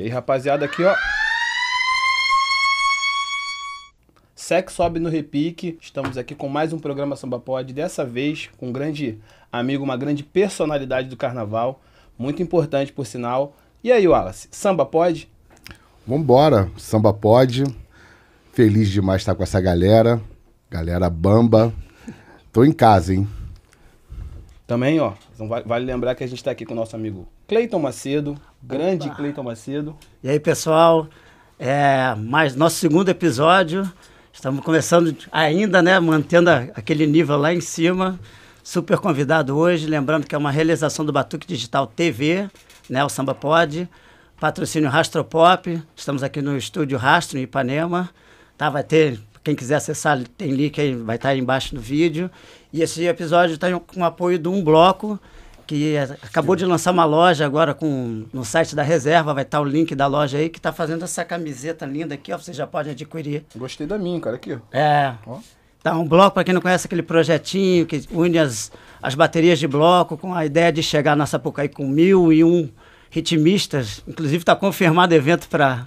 E aí, rapaziada, aqui, ó. Sex sobe no repique. Estamos aqui com mais um programa Samba Pod, dessa vez com um grande amigo, uma grande personalidade do carnaval, muito importante por sinal. E aí, Wallace, Samba Pod? Vambora, Samba Pod. Feliz demais estar com essa galera, galera bamba. Tô em casa, hein? Também, ó, vale lembrar que a gente tá aqui com o nosso amigo Cleiton Macedo, Grande Cleiton Macedo. E aí, pessoal? É, mais nosso segundo episódio. Estamos começando ainda, né? Mantendo a, aquele nível lá em cima. Super convidado hoje. Lembrando que é uma realização do Batuque Digital TV, né? O Samba Pod. Patrocínio Rastro Pop. Estamos aqui no estúdio Rastro, em Ipanema. Tá, vai ter. Quem quiser acessar, tem link aí, vai estar aí embaixo no vídeo. E esse episódio tem tá com o apoio de um bloco que acabou de lançar uma loja agora com no site da reserva, vai estar o link da loja aí, que está fazendo essa camiseta linda aqui, ó. Você já pode adquirir. Gostei da minha, cara, aqui, ó. É. Ó. Tá, um bloco, para quem não conhece aquele projetinho que une as, as baterias de bloco com a ideia de chegar na Sapucaí com mil e um ritmistas. Inclusive está confirmado evento para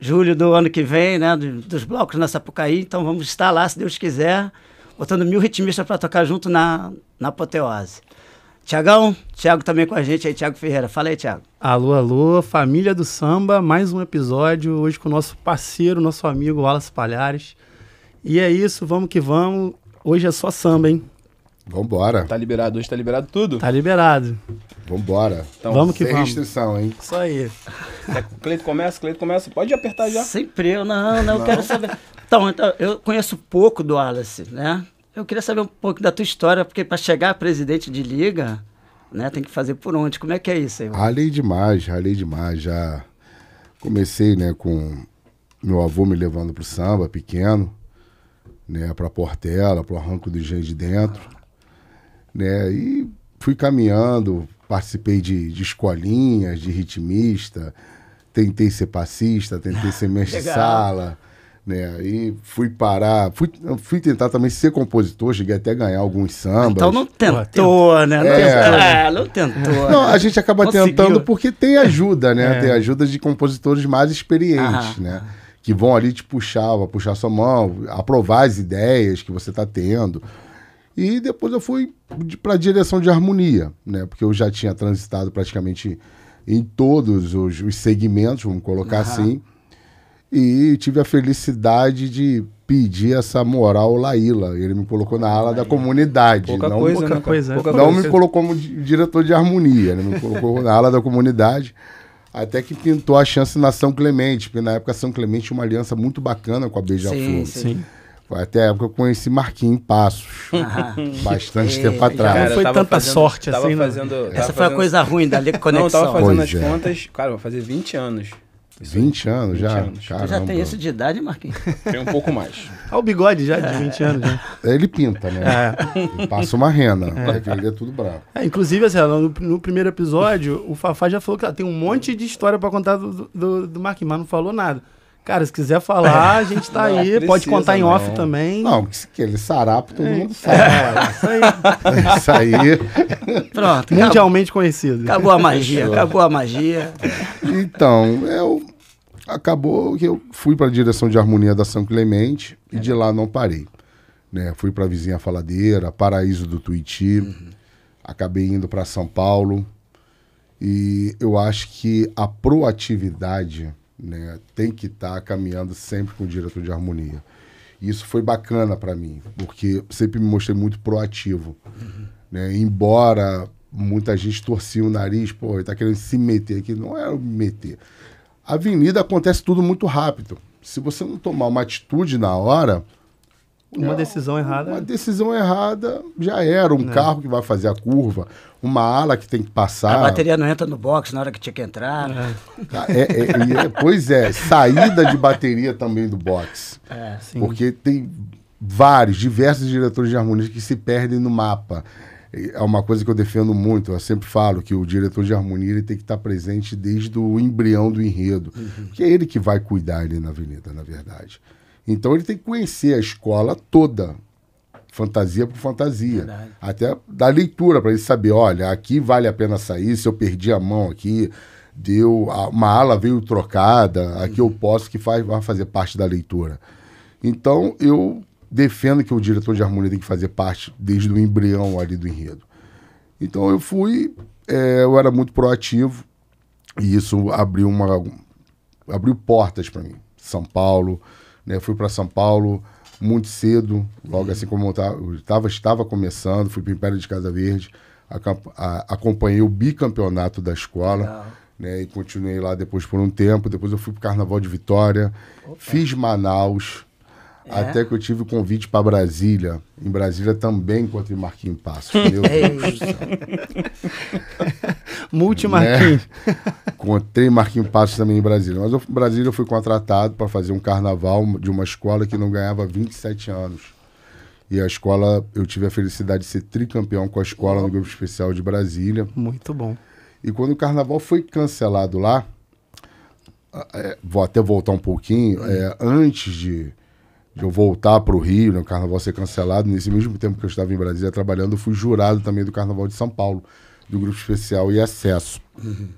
julho do ano que vem, né? dos blocos na Sapucaí. Então vamos estar lá, se Deus quiser, botando mil ritmistas para tocar junto na, na apoteose. Tiagão, Tiago também com a gente aí, Tiago Ferreira. Fala aí, Tiago. Alô, alô, família do samba, mais um episódio hoje com o nosso parceiro, nosso amigo Wallace Palhares. E é isso, vamos que vamos. Hoje é só samba, hein? Vambora. Tá liberado, hoje tá liberado tudo? Tá liberado. Vambora. Então, vamos que sem vamos. restrição, hein? Isso aí. É, Cleito começa, Cleito começa. Pode apertar já. Sempre eu, não, não, não. eu quero saber. Então, então, eu conheço pouco do Wallace, né? Eu queria saber um pouco da tua história, porque para chegar a presidente de liga, né, tem que fazer por onde? Como é que é isso aí? Ralei demais, ralei demais. Já comecei, né, com meu avô me levando pro samba pequeno, né, a Portela, o Arranco do gente de Dentro, né, e fui caminhando, participei de, de escolinhas, de ritmista, tentei ser passista, tentei ser mestre-sala. né? Aí fui parar, fui, fui tentar também ser compositor, cheguei até a ganhar alguns sambas. Ah, então não tentou, Pô, né? Não, é... tentou, é, não tentou. Não, né? a gente acaba Conseguiu. tentando porque tem ajuda, né? É. Tem ajuda de compositores mais experientes, né? Que vão ali te puxar, puxar sua mão, aprovar as ideias que você está tendo. E depois eu fui para a direção de harmonia, né? Porque eu já tinha transitado praticamente em todos os, os segmentos, vamos colocar assim e tive a felicidade de pedir essa moral Laíla. Ele me colocou na ala da comunidade. Pouca não, coisa, pouca, né? coisa, é. pouca não coisa. me colocou como diretor de harmonia, ele né? me colocou na ala da comunidade. Até que pintou a chance na São Clemente, porque na época São Clemente tinha uma aliança muito bacana com a Beija-Flor. Sim, sim. Foi até a época que eu conheci Marquinhos Passos. Ah, bastante é, tempo atrás. Cara, não foi tanta fazendo, sorte assim, né? fazendo, Essa foi fazendo... a coisa ruim da conexão. Não, eu tava fazendo pois as é. contas, cara, vai fazer 20 anos isso 20 aí. anos 20 já? Anos. Tu já tem isso de idade, Marquinhos? Tem um pouco mais. Olha o bigode já de é. 20 anos. já né? é, Ele pinta, né? É. Ele passa uma rena. É. é tudo bravo. É, inclusive, assim, no, no, primeiro episódio, o Fafá já falou que tem um monte de história para contar do, do, do Marquinhos, mas não falou nada. Cara, se quiser falar, é. a gente tá não, aí. Precisa, pode contar em não. off né? também. Não, que ele sarap, todo é. mundo sabe. É, é isso aí. É isso aí. Pronto. Mundialmente acabou. conhecido. Acabou a magia, acabou a magia. Então, eu acabou que eu fui para a direção de harmonia da São Clemente é. e de lá não parei. Né? Fui para a vizinha Faladeira, Paraíso do Tuiti. uhum. acabei indo para São Paulo. E eu acho que a proatividade né? Tem que estar tá caminhando sempre com o diretor de harmonia. isso foi bacana para mim, porque sempre me mostrei muito proativo, uhum. né? Embora muita gente torcia o nariz, pô, ele tá querendo se meter aqui, não é meter. Avenida acontece tudo muito rápido. Se você não tomar uma atitude na hora, uma é, decisão errada. Uma decisão errada já era. Um é. carro que vai fazer a curva, uma ala que tem que passar. A bateria não entra no box na hora que tinha que entrar. É, tá, é, é, é, pois é, saída de bateria também do box. Porque tem vários, diversos diretores de harmonia que se perdem no mapa. É uma coisa que eu defendo muito, eu sempre falo que o diretor de harmonia ele tem que estar presente desde o embrião do enredo, uhum. que é ele que vai cuidar ali na avenida, na verdade. Então ele tem que conhecer a escola toda, fantasia por fantasia. Verdade. Até da leitura, para ele saber: olha, aqui vale a pena sair, se eu perdi a mão aqui, deu uma ala veio trocada, aqui eu posso, que faz, vai fazer parte da leitura. Então eu defendo que o diretor de harmonia tem que fazer parte desde o embrião ali do enredo. Então eu fui, é, eu era muito proativo e isso abriu uma abriu portas para mim. São Paulo, né? fui para São Paulo muito cedo, logo uhum. assim como eu estava, estava começando, fui para o Império de Casa Verde, a, a, acompanhei o bicampeonato da escola. Né, e continuei lá depois por um tempo. Depois eu fui para o Carnaval de Vitória, Opa. fiz Manaus, é. Até que eu tive o convite para Brasília. Em Brasília também encontrei Marquinhos Passos. Meu Deus do céu. Né? Encontrei Marquinhos Passos também em Brasília. Mas em Brasília eu fui contratado para fazer um carnaval de uma escola que não ganhava 27 anos. E a escola, eu tive a felicidade de ser tricampeão com a escola no Grupo Especial de Brasília. Muito bom. E quando o carnaval foi cancelado lá, é, vou até voltar um pouquinho, é, antes de de eu voltar para o Rio, né, o carnaval ser cancelado. Nesse mesmo tempo que eu estava em Brasília trabalhando, eu fui jurado também do Carnaval de São Paulo, do Grupo Especial e Acesso. Uhum.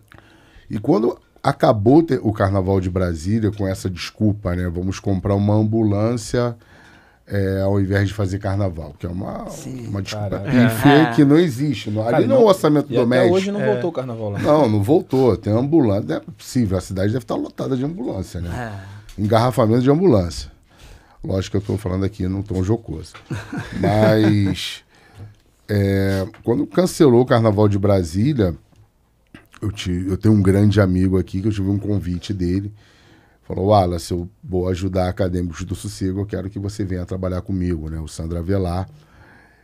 E quando acabou o Carnaval de Brasília com essa desculpa, né? Vamos comprar uma ambulância é, ao invés de fazer carnaval, que é uma, Sim, uma desculpa pífia é. que não existe. ali não é orçamento doméstico. hoje não é. voltou o carnaval lá. Não, não voltou. Tem ambulância. Não é possível. A cidade deve estar lotada de ambulância, né? É. Engarrafamento de ambulância. Lógico que eu estou falando aqui num tom jocoso. Mas é, quando cancelou o Carnaval de Brasília, eu, tive eu tenho um grande amigo aqui que eu tive um convite dele. Falou, Wallace, eu vou ajudar Acadêmicos do Sossego, eu quero que você venha trabalhar comigo, né? O Sandra Velar.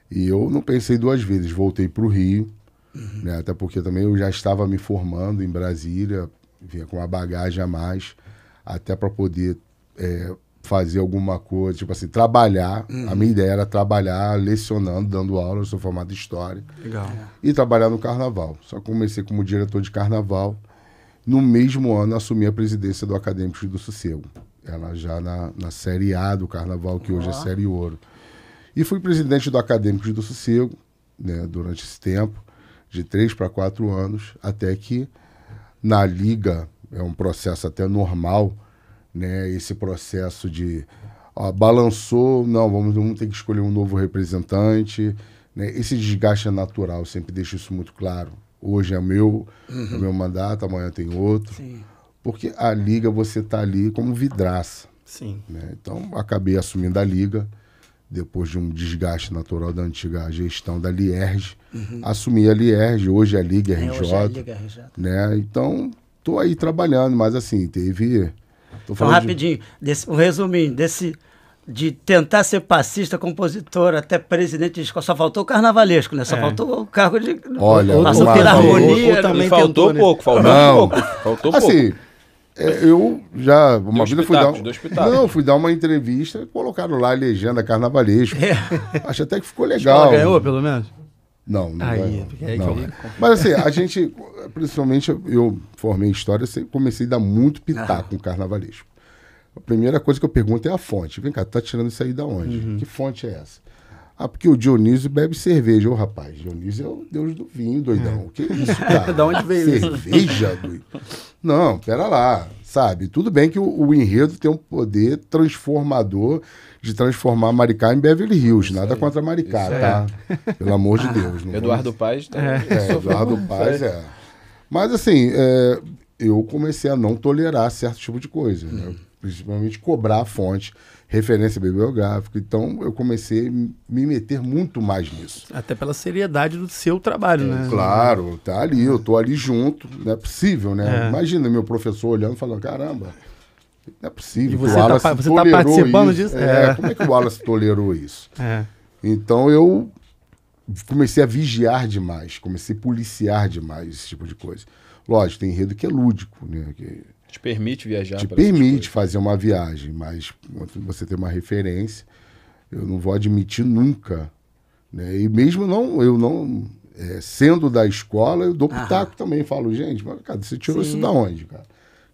E eu não pensei duas vezes, voltei para o Rio, uhum. né? até porque também eu já estava me formando em Brasília, vinha com uma bagagem a mais, até para poder é, fazer alguma coisa, tipo assim, trabalhar. Uhum. A minha uhum. ideia era trabalhar lecionando, dando aula, eu sou formado em História. Legal. É. E trabalhar no Carnaval. Só comecei como diretor de Carnaval. No mesmo ano, assumi a presidência do Acadêmicos do Sossego. Ela já na, na Série A do Carnaval, que hoje é Série Ouro. E fui presidente do Acadêmicos do Sossego, né, durante esse tempo, de três para quatro anos, até que na Liga, é um processo até normal, né, esse processo de ó, balançou, não, vamos, vamos ter que escolher um novo representante. Né, esse desgaste é natural, sempre deixo isso muito claro. Hoje é meu, é uhum. é meu mandato, amanhã tem outro. Sim. Porque a liga você está ali como vidraça. Sim. Né? Então acabei assumindo a liga depois de um desgaste natural da antiga gestão da Lierge. Uhum. Assumi a Lierge, hoje é a Liga RJ. É, hoje é a Liga RJ. Né? Então, estou aí trabalhando, mas assim, teve então, rapidinho, de... desse, um resuminho, desse de tentar ser passista, compositor, até presidente de escola. Só faltou o carnavalesco, né? Só é. faltou o cargo de. Olha, passou pela lado, harmonia. Ou, né? também faltou tentou, né? pouco, faltou Não. pouco. Faltou assim, é, Eu já, uma vez fui dar. não, fui dar uma entrevista, colocaram lá a legenda carnavalesco. É. Acho até que ficou legal. escola ganhou, pelo menos? Não, não. Aí, vai, é não. não. Mas assim, a gente, principalmente eu formei em história, comecei a dar muito pitaco ah. carnavalesco. A primeira coisa que eu pergunto é a fonte. Vem cá, tu tá tirando isso aí da onde? Uhum. Que fonte é essa? Ah, porque o Dionísio bebe cerveja. Ô, rapaz, Dionísio é o deus do vinho, doidão. O é. que é isso, cara? da onde veio Cerveja, doido. Não, pera lá, sabe? Tudo bem que o, o, enredo tem um poder transformador de transformar Maricá em Beverly Hills. Isso nada contra Maricá, isso tá? É. Pelo amor de Deus. Ah, Eduardo vamos... Paz tá... É, Eduardo Paz é. Mas, assim, é, eu comecei a não tolerar certo tipo de coisa, né? hum. né? Principalmente cobrar a fonte referência bibliográfica. Então eu comecei a me meter muito mais nisso. Até pela seriedade do seu trabalho, né? Claro, tá ali, eu tô ali junto, não é possível, né? É. Imagina meu professor olhando e falando, caramba, não é possível. E tá você tá participando isso. disso? É, é, Como é que o Wallace tolerou isso? É. Então eu comecei a vigiar demais, comecei a policiar demais esse tipo de coisa. Lógico, tem enredo que é lúdico, né? Que te permite viajar. Te permite fazer uma viagem, mas você tem uma referência. Eu não vou admitir nunca. Né? E mesmo não, eu não. É, sendo da escola, eu dou pitaco também. Falo, gente, mas, cara, você tirou Sim. isso da onde, cara?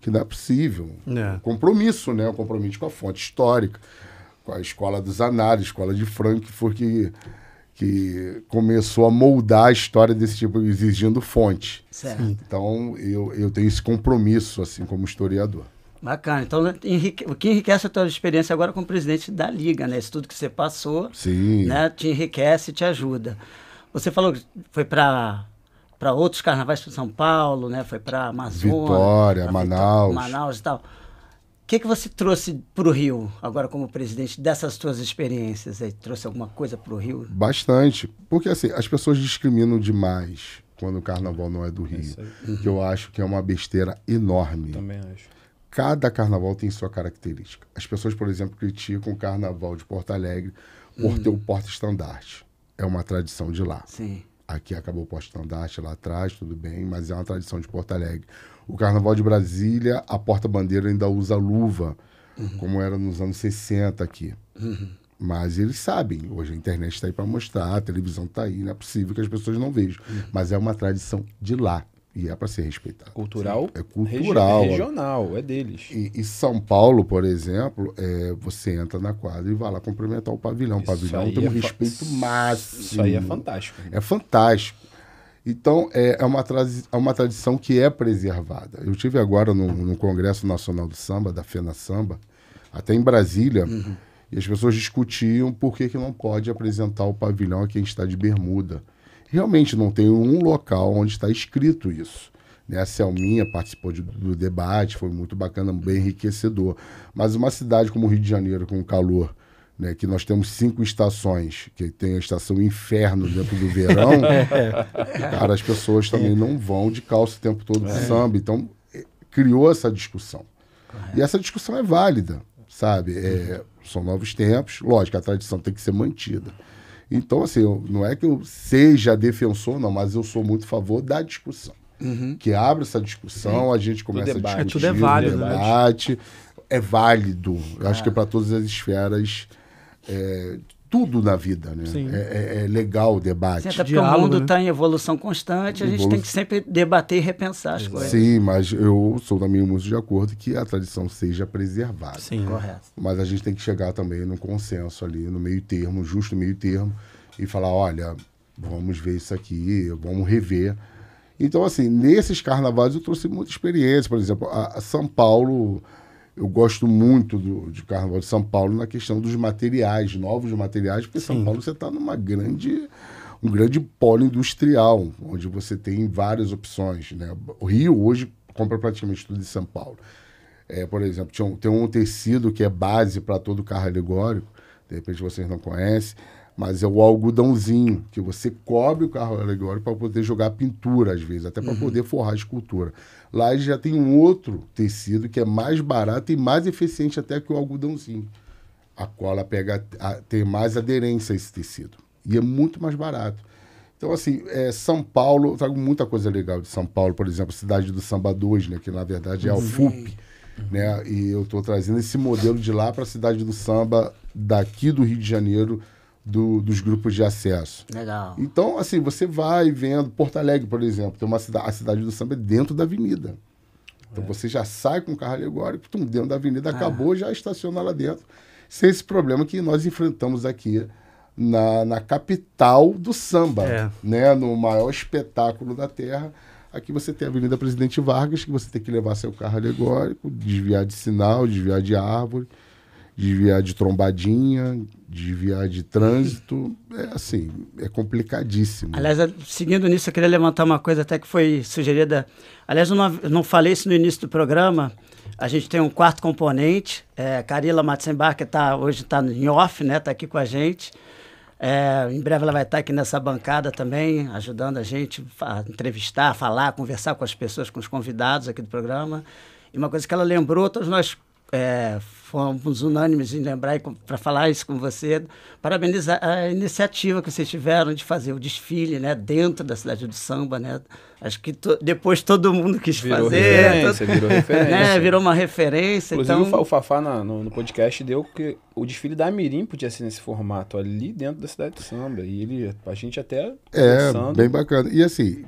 Que não é possível. É. compromisso, né? Um compromisso com a fonte histórica, com a escola dos análises, escola de Frankfurt, que que começou a moldar a história desse tipo, exigindo fonte. Certo. Então, eu, eu tenho esse compromisso, assim, como historiador. Bacana. Então, né, enrique... o que enriquece a tua experiência agora como presidente da Liga, né? Isso tudo que você passou Sim. Né? te enriquece e te ajuda. Você falou que foi para outros carnavais para São Paulo, né? Foi para Amazônia. Vitória, Manaus. Vitória, Manaus e tal. O que, que você trouxe para o Rio, agora como presidente, dessas suas experiências? Aí? Trouxe alguma coisa para o Rio? Bastante. Porque assim, as pessoas discriminam demais quando o carnaval não é do Rio. É que eu acho que é uma besteira enorme. Eu também acho. Cada carnaval tem sua característica. As pessoas, por exemplo, criticam o carnaval de Porto Alegre por uhum. ter hum. o porta-estandarte. É uma tradição de lá. Sim. Aqui acabou o porta-estandarte lá atrás, tudo bem, mas é uma tradição de Porto Alegre. O Carnaval de Brasília, a porta-bandeira ainda usa luva, uhum. como era nos anos 60 aqui. Uhum. Mas eles sabem, hoje a internet está aí para mostrar, a televisão está aí, não é possível que as pessoas não vejam. Uhum. Mas é uma tradição de lá e é para ser respeitada. Cultural? Sim, é cultural. Regi regional, é deles. E, e, São Paulo, por exemplo, é, você entra na quadra e vai lá cumprimentar o pavilhão. O pavilhão tem um é respeito máximo. Isso aí é fantástico. É fantástico. Então, é, é, uma, é uma tradição que é preservada. Eu tive agora no, no Congresso Nacional do Samba, da FENA Samba, até em Brasília, uhum. e as pessoas discutiam por que, que não pode apresentar o pavilhão a quem está de bermuda. Realmente não tem um local onde está escrito isso. Né? A Selminha participou de, do debate, foi muito bacana, bem enriquecedor. Mas uma cidade como o Rio de Janeiro, com o calor né, que nós temos cinco estações, que tem a estação inferno dentro do verão, cara, as pessoas também não vão de calça o tempo todo de é. samba. Então, é, criou essa discussão. E essa discussão é válida, sabe? É, uhum. são novos tempos, lógico, a tradição tem que ser mantida. Então, assim, eu, não é que eu seja defensor, não, mas eu sou muito a favor da discussão. Uhum. Que abre essa discussão, a gente começa é a discutir. É, tudo é válido. Né? Debate, É válido. Eu acho que é ah. para todas as esferas é, tudo na vida, né? É, é, é, legal o debate. Sim, até Diálogo, o mundo está né? Tá em evolução constante, a gente Evolu... tem que sempre debater e repensar as coisas. Sim, mas eu sou também muito de acordo que a tradição seja preservada. Sim, correto. Mas a gente tem que chegar também no consenso ali, no meio termo, justo meio termo, e falar, olha, vamos ver isso aqui, vamos rever. Então, assim, nesses carnavais eu trouxe muita experiência. Por exemplo, a São Paulo eu gosto muito do, de Carnaval de São Paulo na questão dos materiais, novos materiais, porque Sim. São Paulo você está numa grande um grande polo industrial, onde você tem várias opções. Né? O Rio hoje compra praticamente tudo de São Paulo. É, por exemplo, tinha um, tem um tecido que é base para todo carro alegórico, de repente vocês não conhecem, mas é o algodãozinho, que você cobre o carro alegórico para poder jogar pintura, às vezes, até para uhum. poder forrar a escultura. Lá já tem um outro tecido que é mais barato e mais eficiente até que o algodãozinho. A cola pega a, tem mais aderência a esse tecido e é muito mais barato. Então, assim, é, São Paulo, eu trago muita coisa legal de São Paulo, por exemplo, cidade do Samba 2, né, que na verdade é a FUP. Né? E eu estou trazendo esse modelo de lá para a cidade do samba daqui do Rio de Janeiro, do, dos grupos de acesso. Legal. Então, assim, você vai vendo Porto Alegre, por exemplo, tem uma cidade, a cidade do samba é dentro da avenida. Então é. você já sai com o carro alegórico, tum, dentro da avenida, é. acabou, é. já estaciona lá dentro. Sem esse problema que nós enfrentamos aqui na, na capital do samba, é. né? No maior espetáculo da terra. Aqui você tem a Avenida Presidente Vargas, que você tem que levar seu carro alegórico, desviar de sinal, desviar de árvore desviar de trombadinha, desviar de trânsito, é assim, é complicadíssimo. Aliás, é, seguindo nisso, eu queria levantar uma coisa até que foi sugerida. Aliás, eu não, não falei isso no início do programa. A gente tem um quarto componente. É, Carila Matzenbach, que tá, hoje está em off, né? Está aqui com a gente. É, em breve ela vai estar tá aqui nessa bancada também, ajudando a gente a entrevistar, a falar, a conversar com as pessoas, com os convidados aqui do programa. E uma coisa que ela lembrou, todos nós é, fomos unânimes em lembrar para falar isso com você, parabenizar a iniciativa que vocês tiveram de fazer o desfile, né, dentro da cidade do samba, né? Acho que to, depois todo mundo quis virou fazer, referência, todo, virou referência, né, virou uma referência. Inclusive então... o Fafá na, no, no, podcast deu que o desfile da Mirim podia ser nesse formato ali dentro da cidade do samba e ele a gente até é bem bacana e assim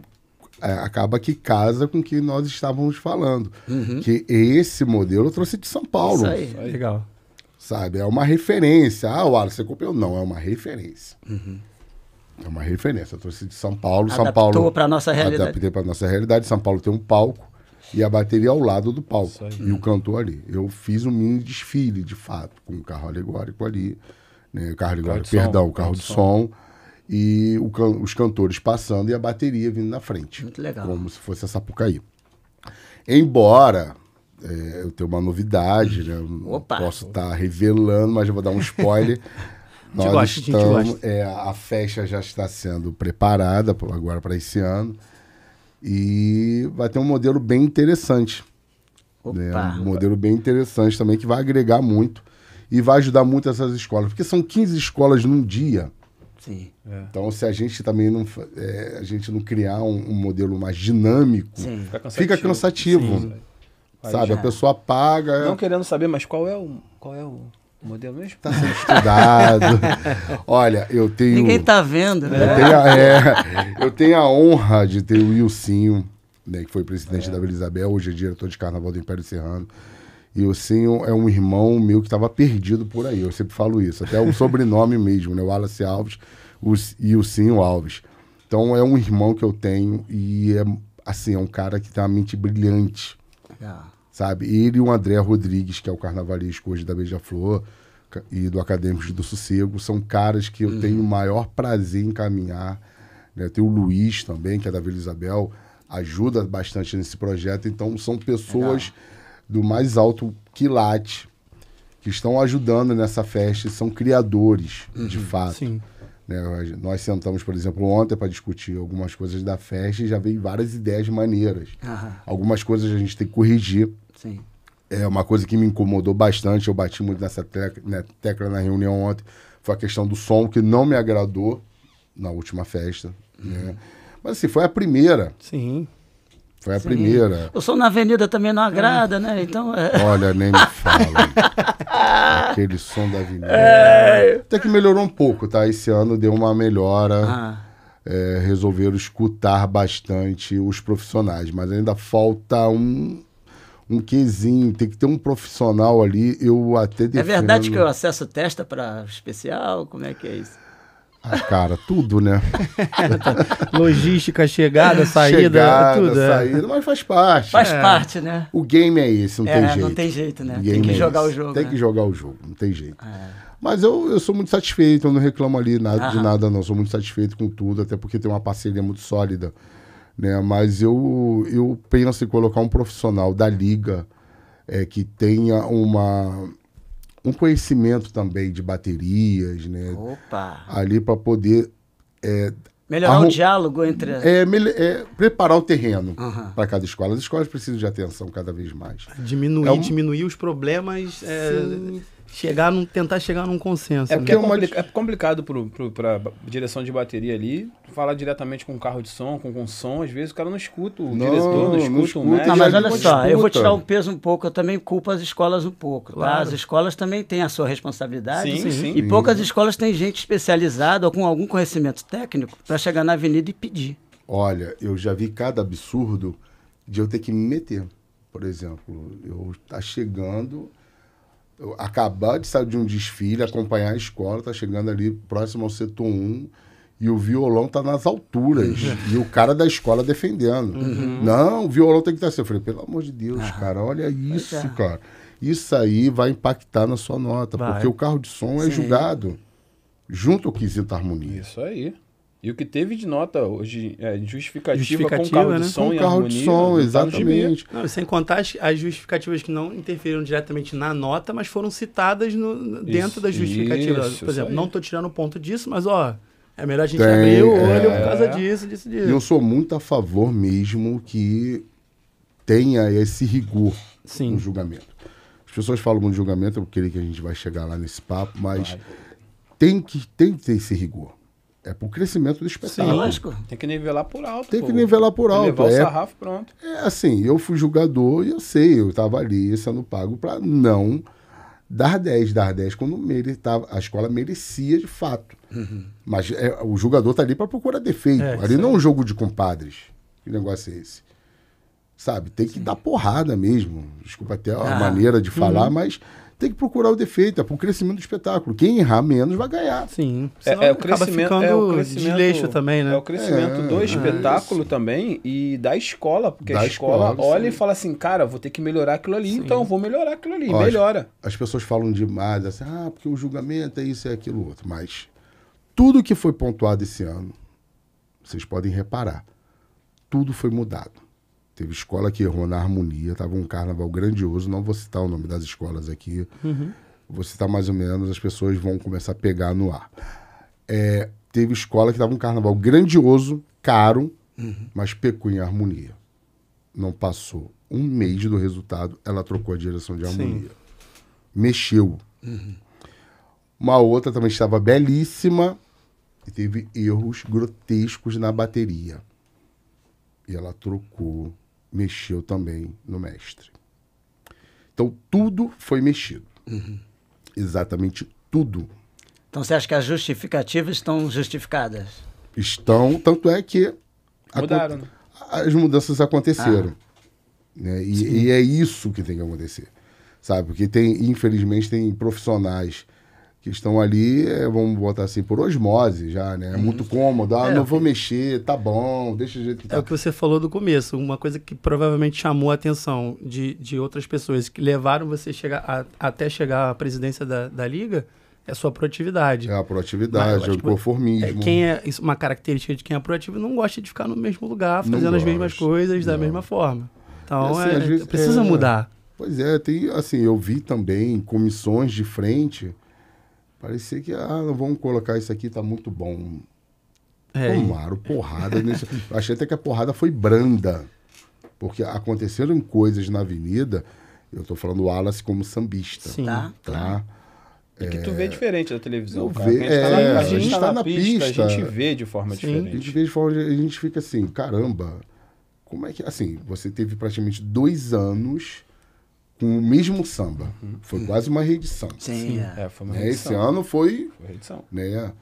é, acaba que casa com o que nós estávamos falando. Uhum. Que esse modelo eu trouxe de São Paulo. Isso aí. Isso aí. Legal. Sabe? É uma referência. Ah, o você copiou. Não, é uma referência. Uhum. É uma referência. Eu trouxe de São Paulo. Adaptou São Paulo. para nossa realidade. Adaptei para nossa realidade. São Paulo tem um palco e a bateria é ao lado do palco. E o cantor ali. Eu fiz um mini desfile, de fato, com o carro alegórico ali. Né? O carro alegórico, perdão, o carro, carro de som. som e can os cantores passando e a bateria vindo na frente. Muito legal. Como se fosse a Sapucaí. Embora é, eu tenha uma novidade, né? Opa. Posso estar tá revelando, mas eu vou dar um spoiler. Nós gosta, estamos, é, a festa já está sendo preparada agora para esse ano e vai ter um modelo bem interessante. Opa, né? Um modelo bem interessante também que vai agregar muito e vai ajudar muito essas escolas, porque são 15 escolas num dia. Sim. É. Então, se a gente também não, é, a gente não criar um, um modelo mais dinâmico, Sim. fica cansativo. Fica cansativo Sim. Sabe? A pessoa paga. É- não querendo saber, mas qual é o, qual é o modelo mesmo? Está sendo estudado. Olha, eu tenho. Ninguém está vendo, né? Eu tenho, a, é, eu tenho a honra de ter o Wilsinho, né, que foi presidente é. da Vila Isabel, hoje é diretor de carnaval do Império Serrano. E o Sinho é um irmão meu que estava perdido por aí. Eu sempre falo isso. Até o sobrenome mesmo, né? O Wallace Alves o, e o Sinho Alves. Então é um irmão que eu tenho e é assim, é um cara que tem uma mente brilhante. É. Sabe? Ele e o André Rodrigues, que é o carnavalesco hoje da Beija-Flor e do Acadêmicos do Sossego, são caras que eu uhum. tenho o maior prazer em caminhar. Né? Tem o Luiz também, que é da Vila Isabel, ajuda bastante nesse projeto. Então são pessoas. Legal do mais alto quilate que estão ajudando nessa festa são criadores, uhum, de fato. Sim. Né? Nós sentamos, por exemplo, ontem para discutir algumas coisas da festa e já veio várias ideias maneiras. Uhum. Algumas coisas a gente tem que corrigir. Sim. É uma coisa que me incomodou bastante, eu bati muito nessa tecla, né, tecla na reunião ontem, foi a questão do som que não me agradou na última festa. Né. Uhum. Né? Mas assim, foi a primeira. Sim. Foi a Sim. primeira. O som na avenida também não agrada, é. né? Então. É. Olha, nem me fala. Aquele som da avenida. É. Até que melhorou um pouco, tá? Esse ano deu uma melhora. Ah. É, resolveram escutar bastante os profissionais, mas ainda falta um. Um quezinho, tem que ter um profissional ali. Eu até defendo... É verdade que eu acesso testa para especial? Como é que é isso? Ah, cara, tudo, né? Logística, chegada, saída, chegada, tudo. É. Saída, é. mas faz parte. Faz é. parte, né? O game é esse, não é, tem jeito. Não tem jeito, né? É tem que jogar o jogo. Tem né? que jogar o jogo, não tem jeito. É. Mas eu, eu sou muito satisfeito, eu não reclamo ali nada, de nada, não. sou muito satisfeito com tudo, até porque tem uma parceria muito sólida. Né? Mas eu, eu penso em colocar um profissional da liga que tenha uma um conhecimento também de baterias, né? Opa! Ali para poder. É, Melhorar arrum... o diálogo entre. É, é preparar o terreno uhum. para cada escola. As escolas precisam de atenção cada vez mais. Diminuir, é um... diminuir os problemas. É, Sim. É chegar num, tentar chegar num consenso. É, né? é, é compli é complicado para direção de bateria ali falar diretamente com o carro de som, com, com som. Às vezes o cara não escuta o não, diretor, não escuta, não escuta o médico. Não, mas olha só, eu vou tirar o peso um pouco. Eu também culpo as escolas um pouco. Tá? Claro. Tá? As escolas também têm a sua responsabilidade. Sim, sim. sim. E poucas escolas têm gente especializada ou com algum conhecimento técnico para chegar na avenida e pedir. Olha, eu já vi cada absurdo de eu ter que me meter. Por exemplo, eu tá chegando acabar de sair de um desfile, acompanhar a escola, tá chegando ali próximo ao setor 1 e o violão tá nas alturas. Uhum. E o cara da escola defendendo. Uhum. Não, o violão tem que estar tá assim. Eu falei, pelo amor de Deus, ah, cara, olha é. isso, cara. Isso aí vai impactar na sua nota, vai. porque o carro de som é Sim. é julgado junto ao quesito harmonia. Isso aí. E o que teve de nota hoje é justificativa, justificativa com carro né? de som com e carro harmonia, tá de som, exatamente. Não, sem contar as, as, justificativas que não interferiram diretamente na nota, mas foram citadas no, dentro isso, das justificativas. Isso, Por exemplo, não estou tirando ponto disso, mas ó, é melhor a gente Tem, abrir o é. olho é... por causa disso, disso, disso. E eu sou muito a favor mesmo que tenha esse rigor Sim. no julgamento. As pessoas falam muito de julgamento, eu queria que a gente vai chegar lá nesse papo, mas vai. tem que, tem que ter esse rigor. É pro crescimento do espetáculo. Sim, tem que nivelar por alto. Tem pô. que nivelar por alto. Levar o é. sarrafo pronto. É assim, eu fui jogador e eu sei, eu estava ali sendo pago para não dar 10, dar 10 quando meritava, a escola merecia de fato. Uhum. Mas é, o jogador tá ali para procurar defeito. É, ali não é um jogo de compadres. Que negócio é esse? Sabe? Tem que Sim. dar porrada mesmo. Desculpa até a ah. maneira de uhum. falar, uhum. mas tem que procurar o defeito, é para crescimento do espetáculo. Quem errar menos vai ganhar. Sim. é, é, o crescimento, é o crescimento de leixo também, né? É o crescimento é, do é espetáculo também e da escola, porque da a escola, escola olha sim. e fala assim, cara, vou ter que melhorar aquilo ali, então sim. então vou melhorar aquilo ali, Ó, melhora. As, as, pessoas falam demais, assim, ah, porque o julgamento é isso, é aquilo outro, mas tudo que foi pontuado esse ano, vocês podem reparar, tudo foi mudado Teve escola que errou na harmonia, tava um carnaval grandioso, não vou citar o nome das escolas aqui. Uhum. Vou citar mais ou menos, as pessoas vão começar a pegar no ar. É, teve escola que tava um carnaval grandioso, caro, uhum. mas pecou em harmonia. Não passou um mês do resultado, ela trocou a direção de harmonia. Sim. Mexeu. Uhum. Uma outra também estava belíssima e teve erros grotescos na bateria. E ela trocou mexeu também no mestre. Então tudo foi mexido. Uhum. Exatamente tudo. Então você acha que as justificativas estão justificadas? Estão, tanto é que Mudaram. Né? as mudanças aconteceram. Ah. Né? E, e, é isso que tem que acontecer. Sabe? Porque tem, infelizmente, tem profissionais que estão ali, é, vamos botar assim, por osmose já, né? É muito uhum. cômodo, ah, é, não vou mexer, tá bom, deixa o jeito que é tá. É o que você falou do começo, uma coisa que provavelmente chamou a atenção de, de outras pessoas que levaram você chegar a, até chegar à presidência da, da Liga, é a sua proatividade. É a proatividade, é o tipo, conformismo. É, quem é, isso, uma característica de quem é proativo não gosta de ficar no mesmo lugar, fazendo gosto, as mesmas coisas não. da mesma forma. Então, assim, é, vezes, precisa mudar. Pois é, tem, assim, eu vi também comissões de frente Parecia que, ah, vamos colocar isso aqui, tá muito bom. É. Tomaram porrada. nesse... Achei até que a porrada foi branda. Porque aconteceram coisas na avenida. Eu tô falando Wallace como sambista. Sim. Tá. tá? É... que tu é, vê diferente da televisão, cara. Vê, a gente está é... tá na, tá na, pista, pista, a gente vê de forma Sim, diferente. A gente vê de forma A gente fica assim, caramba, como é que. Assim, você teve praticamente dois anos com o mesmo samba. Uhum. Foi uhum. quase uma reedição. Sim, Sim. É, é foi uma né, reedição. Esse ano foi. Foi reedição. Né?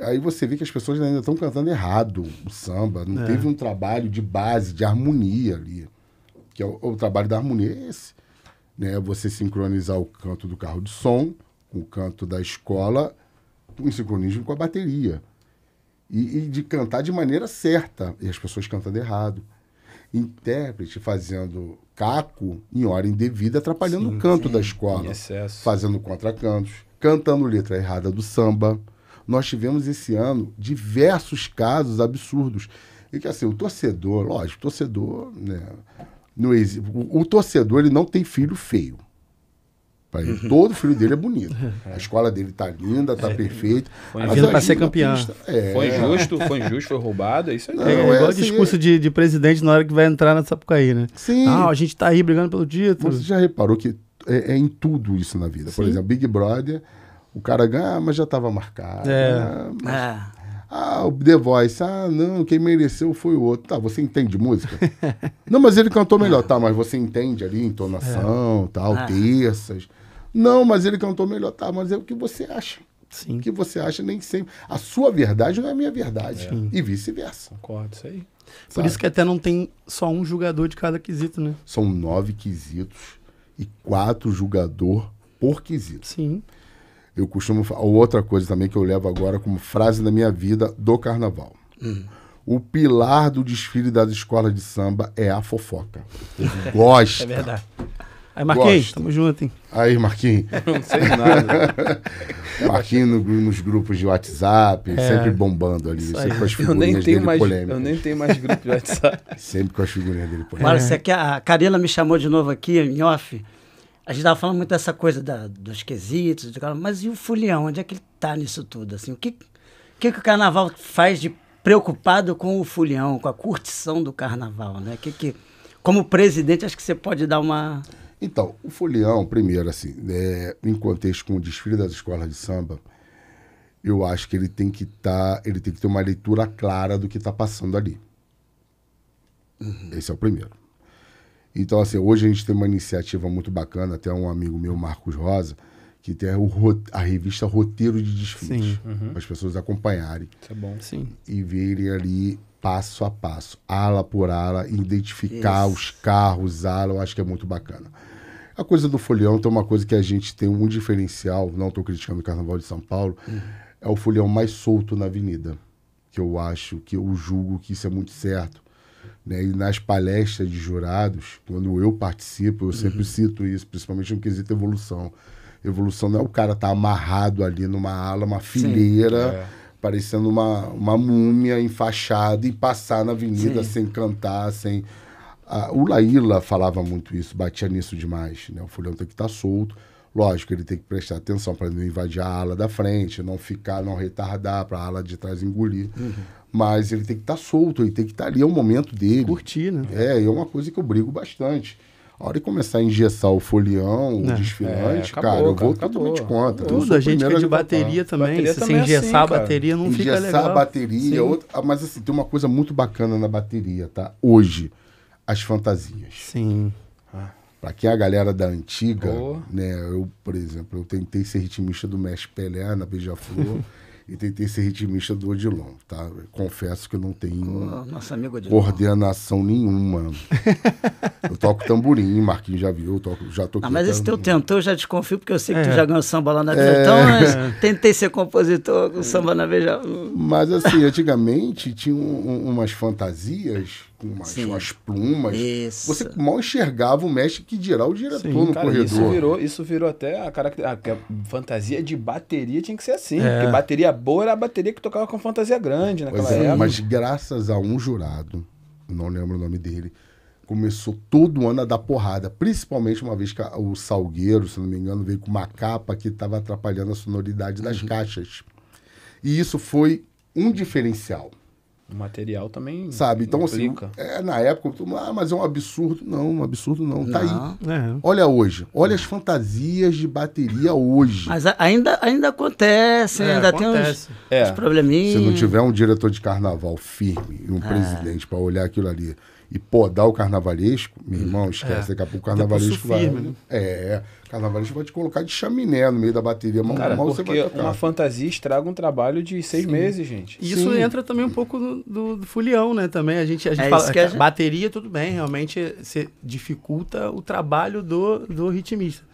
Aí você vê que as pessoas ainda estão cantando errado o samba. Não é. teve um trabalho de base, de harmonia ali. Que é o, o, trabalho da harmonia é esse. Né? Você sincronizar o canto do carro de som com o canto da escola, em sincronismo com a bateria. E, e de cantar de maneira certa. E as pessoas cantando errado. Intérprete fazendo macaco em hora indevida, atrapalhando sim, o canto sim, da escola, fazendo contracantos, cantando letra errada do samba. Nós tivemos esse ano diversos casos absurdos. E que assim, o torcedor, lógico, o torcedor, né, o, o torcedor ele não tem filho feio. Uhum. Todo filho dele é bonito. É. A escola dele tá linda, tá é. perfeita. Foi vindo para ser campeão. Pista, é. Foi injusto, foi injusto, foi roubado, é isso aí. Não, é, igual o é assim, discurso é. de, de presidente na hora que vai entrar na Sapucaí, né? Sim. Ah, a gente tá aí brigando pelo título. Você já reparou que é, em tudo isso na vida. Sim. Por exemplo, Big Brother, o cara ganha, mas já tava marcado. É. Né? Mas... Ah. Ah, o The Voice. Ah, não, quem mereceu foi o outro. Tá, você entende música? não, mas ele cantou melhor. Tá, mas você entende ali, entonação, é. tal, ah. terças. Não, mas ele cantou melhor. Tá, mas é o que você acha. Sim. O que você acha nem sempre. A sua verdade não é a minha verdade. É. E vice-versa. Concordo, isso aí. Por isso que até não tem só um julgador de cada quesito, né? São nove quesitos e quatro julgador por quesito. Sim. Eu costumo. Outra coisa também que eu levo agora como frase da minha vida do carnaval. Hum. O pilar do desfile das escolas de samba é a fofoca. Gosta. é verdade. Aí, Marquinhos, Gosta. tamo junto, hein? Aí, Marquinhos. Eu não sei nada. Marquinhos no, nos grupos de WhatsApp, é. sempre bombando ali, sempre com as figurinhas dele mais, polêmicas. Eu nem tenho mais grupo de WhatsApp. sempre com as figurinhas dele polêmicas. Olha, é. que a Karina me chamou de novo aqui, em off, a gente estava falando muito dessa coisa da, dos quesitos, mas e o folião? Onde é que ele está nisso tudo? Assim, o que, que, que o carnaval faz de preocupado com o folião, com a curtição do carnaval? Né? Que, que, como presidente, acho que você pode dar uma. Então, o folião, primeiro, assim, é, em contexto com o desfile das escolas de samba, eu acho que ele tem que estar. Tá, ele tem que ter uma leitura clara do que está passando ali. Uhum. Esse é o primeiro. Então, assim, hoje a gente tem uma iniciativa muito bacana, até um amigo meu, Marcos Rosa, que tem a revista Roteiro de Desfiles, uhum. para as pessoas acompanharem. Isso é bom. Sim. E verem ali passo a passo, ala por ala, identificar Isso. os carros, ala, eu acho que é muito bacana. A coisa do folião tem então, uma coisa que a gente tem um diferencial, não estou criticando o Carnaval de São Paulo, uhum. é o folião mais solto na avenida, que eu acho, que eu julgo que isso é muito certo né? E nas palestras de jurados, quando eu participo, eu sempre uhum. cito isso, principalmente no quesito evolução. Evolução não é o cara estar tá amarrado ali numa ala, uma fileira, Sim, é. parecendo uma, uma múmia enfaixada e passar na avenida Sim. sem cantar, sem. Ah, o Laíla falava muito isso, batia nisso demais. Né? O folhão tem que estar tá solto. Lógico, ele tem que prestar atenção para não invadir a ala da frente, não ficar, não retardar para a ala de trás engolir. Uhum. Mas ele tem que estar tá solto, ele tem que estar tá ali, é o momento dele. Curtir, né? É, é uma coisa que eu brigo bastante. A hora de começar a engessar o folião, o é. desfilante, é, acabou, cara, eu vou totalmente contra. Tudo, a gente que é de bateria também, bateria se também é engessar assim, a bateria não engessar fica legal. Engessar a bateria, é outra, ah, mas assim, tem uma coisa muito bacana na bateria, tá? Hoje, as fantasias. Sim. Ah. Pra quem é a galera da antiga, né? Eu, por exemplo, eu tentei ser ritmista do Mestre Pelé na Beija-Flor e tentei ser ritmista do Odilon, tá? Confesso que eu não tenho coordenação nenhuma. eu toco tamborim, Marquinhos já viu, eu toco, já toco. Ah, mas esse teu tentou, eu já desconfio, porque eu sei que é. tu já ganhou samba lá na Beija-Flor. É. Então, mas tentei ser compositor com samba na Beija-Flor. Mas assim, antigamente tinha um, um, umas fantasias com umas plumas. Isso. Você mal enxergava o mestre que dirá o diretor Sim, no cara, corredor. Isso virou, isso virou até a, característica fantasia de bateria tinha que ser assim. É. Porque bateria boa era a bateria que tocava com fantasia grande naquela é, época. Mas graças a um jurado, não lembro o nome dele, começou todo ano a dar porrada. Principalmente uma vez que o Salgueiro, se não me engano, veio com uma capa que estava atrapalhando a sonoridade das uhum. caixas. E isso foi um diferencial. O material também. Sabe? Então, assim, implica. assim, é, na época, ah, mas é um absurdo. Não, um absurdo não. não tá aí. É. Olha hoje. Olha as fantasias de bateria hoje. Mas ainda, ainda acontece, é, ainda acontece. tem uns, é. uns probleminhas. Se não tiver um diretor de carnaval firme e um é. presidente para olhar aquilo ali e podar o carnavalesco, meu irmão, é. esquece, é. daqui a pouco o carnavalesco vai. né? É, carnavalesco vai te colocar de chaminé no meio da bateria, mal, Cara, mal porque você vai Uma fantasia estraga um trabalho de seis Sim. meses, gente. E isso Sim. entra também um pouco do, do né? Também a gente, a gente é fala que a gente... bateria, tudo bem, realmente se dificulta o trabalho do, do ritmista.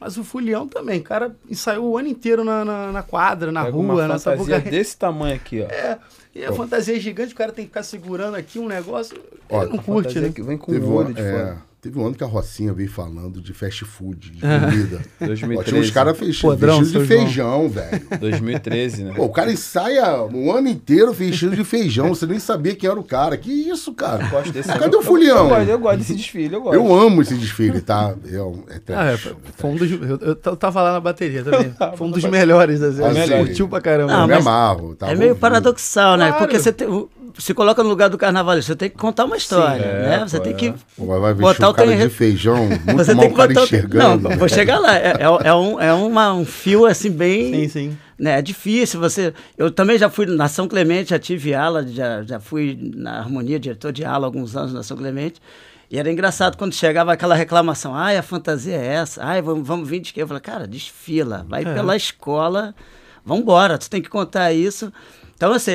Mas o Fulião também, cara ensaiou o ano inteiro na, na, na quadra, na Pega rua, uma na fantasia desse tamanho aqui, ó. É, e a Pô. fantasia é gigante, o cara tem que ficar segurando aqui um negócio. Ó, ele não curte, né? Que vem com o olho de é... fora. Teve um ano que a Rocinha veio falando de fast food, de comida. 2013. Tinha uns caras vestidos de feijão, velho. 2013, né? Pô, o cara ensaia um ano inteiro vestido de feijão. Você nem sabia quem era o cara. Que isso, cara? Eu gosto desse Cadê eu, o fulião? Eu gosto, eu gosto desse desfile, eu gosto. Eu amo esse desfile, tá? Eu, é, é trash, ah, é, é foi, um dos, eu, eu tava lá na bateria também. Foi um dos melhores, assim. assim. Curtiu pra caramba. Não, eu me ah, amarro. Tá é meio ouvindo. paradoxal, né? Claro. Porque você tem... O, se coloca no lugar do carnavalista, você tem que contar uma história, Sim, é, né? você pô, tem que é. vai, vai botar o cara de feijão, muito você mal tem que botar enxergando. Não, vou chegar lá. É, é, é, um, é uma, um fio assim bem... Sim, sim. Né, é difícil você... Eu também já fui na São Clemente, já tive ala, já, já fui na Harmonia, diretor de ala alguns anos na São Clemente. E era engraçado quando chegava aquela reclamação, ai, a fantasia é essa, ai, vamos, vamos vir de quê? Eu falei, cara, desfila, vai é. pela escola, vambora, tu tem que contar isso... Então, assim,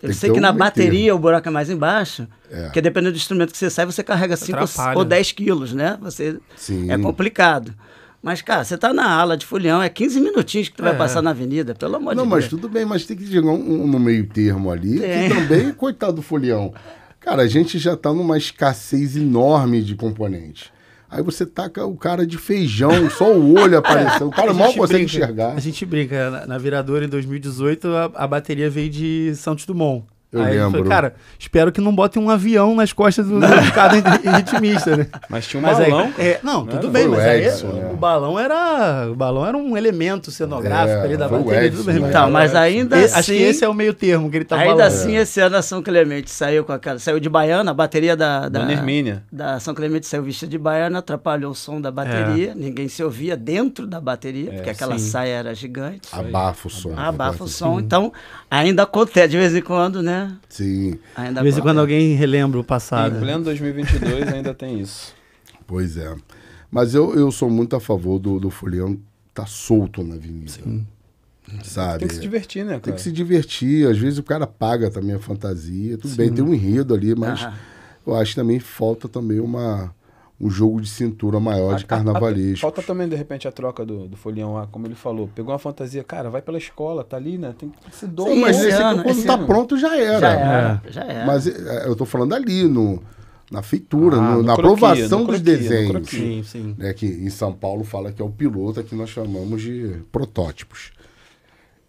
eu sei que, que na bateria o buraco é mais embaixo, é. que dependendo do instrumento que você sai, você carrega 5 ou 10 quilos, né? Você, Sim. É complicado. Mas, cara, você tá na ala de folião é 15 minutinhos que tu é. vai passar na avenida, pelo amor Não, de Deus. Não, mas tudo bem, mas tem que chegar um, um meio termo ali. Tem. Que também, coitado do folião. Cara, a gente já tá numa escassez enorme de componentes. Aí você taca o cara de feijão, só o olho apareceu. O cara mal consegue enxergar. A gente brinca. Né? Na, na viradora em 2018, a, a bateria veio de Santos Dumont. Eu aí lembro. Falei, cara, espero que não botem um avião nas costas do, do cada ritmista, né? Mas tinha um mas balão. Aí, é, não, tudo não bem, mas aí né? o balão era. O balão era um elemento cenográfico é, ali da bateria, Edson, tudo bem. Né? Então, mas ainda esse, assim, Acho que assim- esse é o meio termo que ele tá ainda falando. Ainda assim, esse ano a São Clemente saiu com aquela. Saiu de baiana, a bateria da. Da Hermínia. Da São Clemente saiu vista de baiana, atrapalhou o som da bateria, é. ninguém se ouvia dentro da bateria, porque é, aquela sim. saia era gigante. Abafa o som. Abafa o né? som. Então, ainda acontece, de vez em quando, né? Sim. Ainda de vez em quando alguém relembra o passado. Em pleno 2022 ainda tem isso. Pois é. Mas eu, eu sou muito a favor do, do folião tá solto na avenida. Sim. Uhum. Sabe? Tem que se divertir, né, cara? Tem que se divertir. Às vezes o cara paga também a fantasia. Tudo Sim. bem, tem um enredo ali, mas ah. eu acho que também falta também uma o jogo de cintura maior a, de carnavalesco. Falta também, de repente, a troca do, do folião lá, como ele falou. Pegou uma fantasia, cara, vai pela escola, tá ali, né? Tem que se doar. mas esse, esse ano, quando esse tá ano. pronto, já era. Já era, é. já era. Mas é, eu tô falando ali, no, na feitura, ah, no, na croquia, aprovação dos desenhos. sim, sim. Né, que em São Paulo fala que é o piloto é que nós chamamos de protótipos.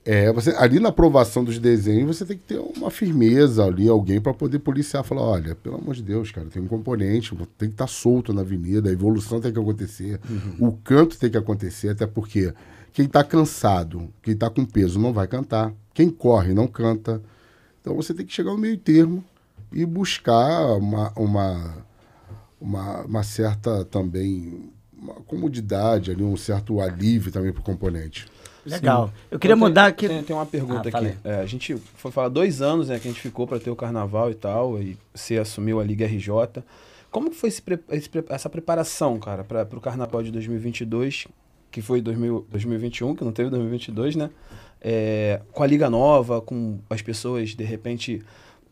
É, você, ali na aprovação dos desenhos, você tem que ter uma firmeza ali, alguém para poder policiar, falar, olha, pelo amor de Deus, cara, tem um componente, tem que estar tá solto na avenida, a evolução tem que acontecer, uhum. o canto tem que acontecer, até porque quem está cansado, quem está com peso não vai cantar, quem corre não canta. Então você tem que chegar no meio termo e buscar uma, uma, uma, uma certa também uma comodidade ali, um certo alívio também para o componente. Legal. Sim. Eu queria mudar aqui. Tem, tem uma pergunta ah, aqui. É, a gente foi falar dois anos né, que a gente ficou para ter o carnaval e tal, e você assumiu a Liga RJ. Como foi esse, esse, essa preparação, cara, para o carnaval de 2022, que foi 2000, 2021, que não teve 2022, né? É, com a Liga Nova, com as pessoas, de repente,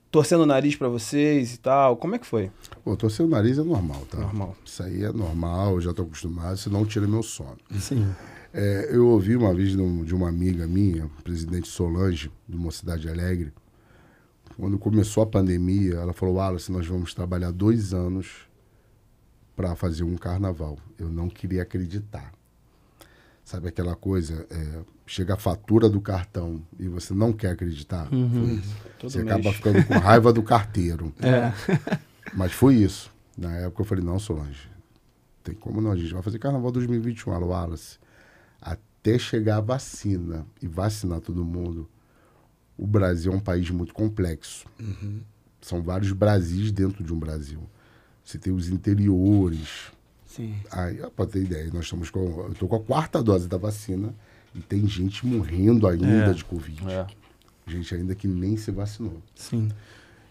torcendo o nariz para vocês e tal. Como é que foi? Pô, torcer o nariz é normal, tá? Normal. Isso aí é normal, eu já estou acostumado, senão tira meu sono. Sim. É, eu ouvi uma vez de uma amiga minha, presidente Solange, de uma cidade alegre, quando começou a pandemia, ela falou: Wallace, nós vamos trabalhar dois anos para fazer um carnaval. Eu não queria acreditar. Sabe aquela coisa? É, chega a fatura do cartão e você não quer acreditar. Uhum. uhum. Você mês. acaba ficando com raiva do carteiro. É. Mas foi isso. Na época eu falei: não, Solange, tem como não? A gente vai fazer carnaval 2021. Ela, Wallace até chegar a vacina e vacinar todo mundo, o Brasil é um país muito complexo. Uhum. São vários Brasis dentro de um Brasil. Você tem os interiores. Sim. Aí, ter ideia, nós estamos com. Eu estou com a quarta dose da vacina e tem gente morrendo ainda é. de Covid. É. Gente ainda que nem se vacinou. Sim.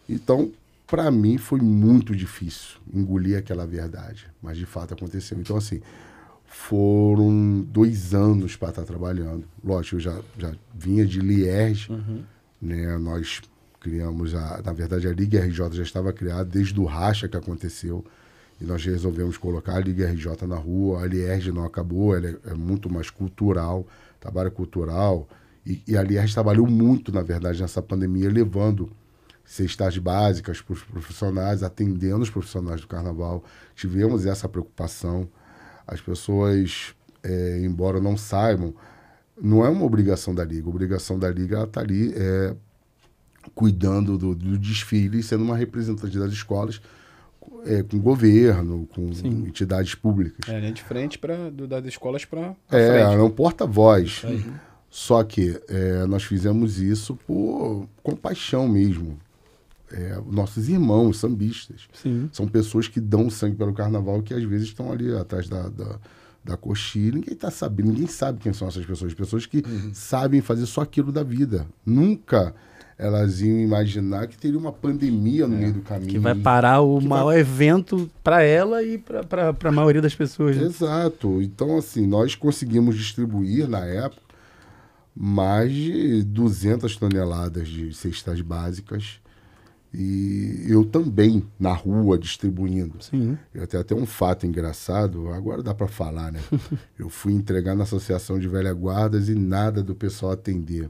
Então, para mim foi muito difícil engolir aquela verdade, mas de fato aconteceu. Então assim, foram dois anos para estar tá trabalhando. Lógico, eu já, já vinha de Lierge, uhum. né? Nós criamos, a, na verdade, a Liga RJ já estava criada desde o racha que aconteceu. E nós resolvemos colocar a Liga RJ na rua. A Lierge não acabou, ela é, é muito mais cultural, trabalho cultural. E, e a Lierge trabalhou muito, na verdade, nessa pandemia, levando cestas básicas para os profissionais, atendendo os profissionais do carnaval. Tivemos essa preocupação as pessoas, é, embora não saibam, não é uma obrigação da liga. A obrigação da liga ela é está ali é, cuidando do, do desfile, sendo uma representante das escolas é, com governo, com Sim. entidades públicas. É, de frente pra, do, das escolas para É, frente, era é um porta-voz. Só que é, nós fizemos isso por compaixão mesmo é, nossos irmãos sambistas. Sim. São pessoas que dão sangue pelo carnaval que às vezes estão ali atrás da, da, da coxilha. Ninguém tá sabendo, ninguém sabe quem são essas pessoas. Pessoas que uhum. sabem fazer só aquilo da vida. Nunca elas iam imaginar que teria uma pandemia no é, meio do caminho. Que vai parar o maior vai... evento para ela e para a maioria das pessoas. Né? Exato. Então, assim, nós conseguimos distribuir na época mais de 200 toneladas de cestas básicas e eu também, na rua, distribuindo. Sim. Eu é até um fato engraçado, agora dá para falar, né? eu fui entregar na Associação de Velha Guardas e nada do pessoal atender.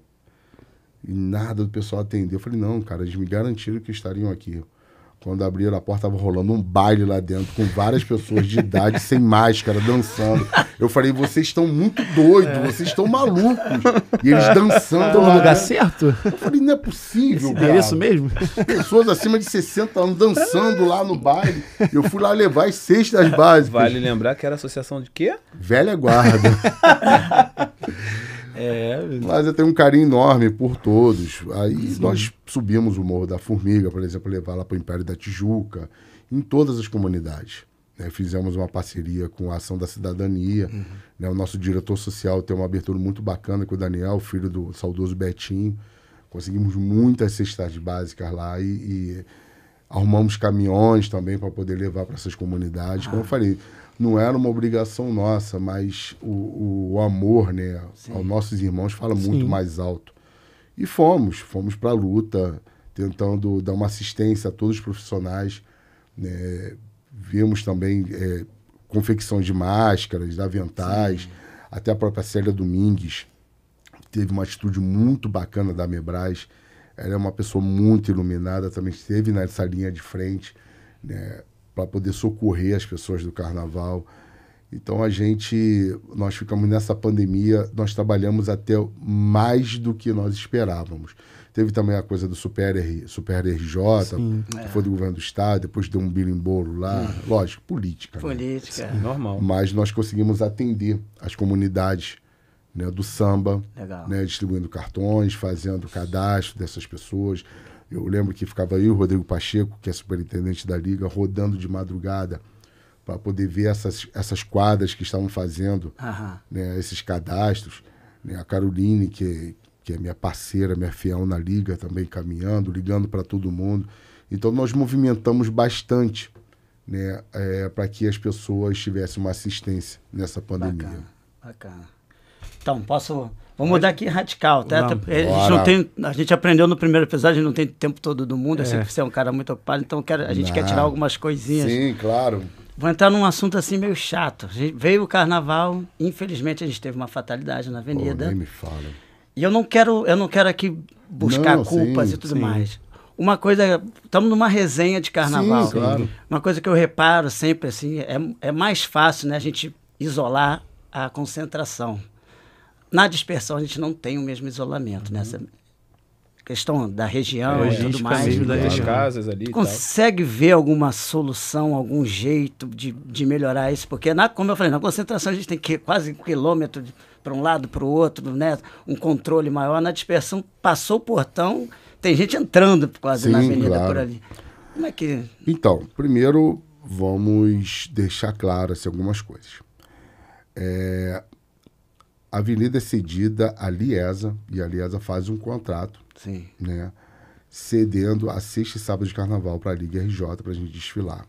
E nada do pessoal atender. Eu falei, não, cara, eles me garantiram que estariam aqui. Quando abriram a porta, tava rolando um baile lá dentro, com várias pessoas de idade, sem máscara, dançando. Eu falei, vocês estão muito doidos, é. vocês estão malucos. E eles dançando. Estão no lugar certo? Eu falei, não é possível, Esse, É isso mesmo? Pessoas acima de 60 anos dançando lá no baile. Eu fui lá levar as seis das bases. Vale lembrar que era associação de quê? Velha Guarda. É. Mas eu tenho um carinho enorme por todos. Aí Sim. nós subimos o Morro da Formiga, por exemplo, levar lá para o Império da Tijuca, em todas as comunidades. Né, fizemos uma parceria com a Ação da Cidadania. Uhum. Né, o nosso diretor social tem uma abertura muito bacana com o Daniel, filho do saudoso Betinho. Conseguimos muitas cestas básicas lá e, e arrumamos caminhões também para poder levar para essas comunidades. Ah. Como eu ah. falei, não era uma obrigação nossa, mas o, o amor né, aos nossos irmãos fala Sim. muito mais alto. E fomos, fomos para a luta, tentando dar uma assistência a todos os profissionais. Né? Vimos também é, confecção de máscaras, de aventais, Sim. até a própria Célia Domingues teve uma atitude muito bacana da Mebras. Ela é uma pessoa muito iluminada, também esteve nessa linha de frente. Né? para poder socorrer as pessoas do carnaval. Então a gente, nós ficamos nessa pandemia, nós trabalhamos até mais do que nós esperávamos. Teve também a coisa do Super, R, Super RJ, Sim, que é. foi do governo do Estado, depois deu um bilimbolo lá. Hum. Lógico, política. Né? Política, né? é normal. Mas nós conseguimos atender as comunidades né, do samba, né, distribuindo cartões, fazendo cadastro dessas pessoas, eu lembro que ficava aí o Rodrigo Pacheco, que é superintendente da liga, rodando de madrugada para poder ver essas, essas quadras que estavam fazendo, uhum. né, esses cadastros. Né, a Caroline, que, que é minha parceira, minha fiel na liga, também caminhando, ligando para todo mundo. Então nós movimentamos bastante né, é, para que as pessoas tivessem uma assistência nessa pandemia. Bacana, bacana. Então, posso Vamos mudar aqui radical, tá? Não, tá, é, a, gente não tem, a gente aprendeu no primeiro episódio, a gente não tem tempo todo do mundo, assim, é. eu sei que você é um cara muito ocupado, então quero, a gente não. quer tirar algumas coisinhas. Sim, claro. Vou entrar num assunto assim meio chato. veio o carnaval, infelizmente a gente teve uma fatalidade na avenida. Pô, nem me fala. E eu não quero, eu não quero aqui buscar não, culpas sim, e tudo sim. mais. Uma coisa, estamos numa resenha de carnaval. Sim, claro. Uma coisa que eu reparo sempre assim, é, é mais fácil, né, a gente isolar a concentração na dispersão a gente não tem o mesmo isolamento, né? uhum. nessa questão da região é, e tudo mais. das né? né? região. casas ali consegue ver alguma solução, algum jeito de, de melhorar isso? Porque, na, como eu falei, na concentração a gente tem que ir quase um quilômetro para um lado, para o outro, né? um controle maior. Na dispersão, passou o portão, tem gente entrando quase Sim, na avenida claro. por ali. Como é que... Então, primeiro vamos deixar claras assim, algumas coisas. É, a avenida é cedida à Liesa e a Liesa faz um contrato, Sim. né? Cedendo a sexta e sábado de carnaval para a Liga RJ para a gente desfilar.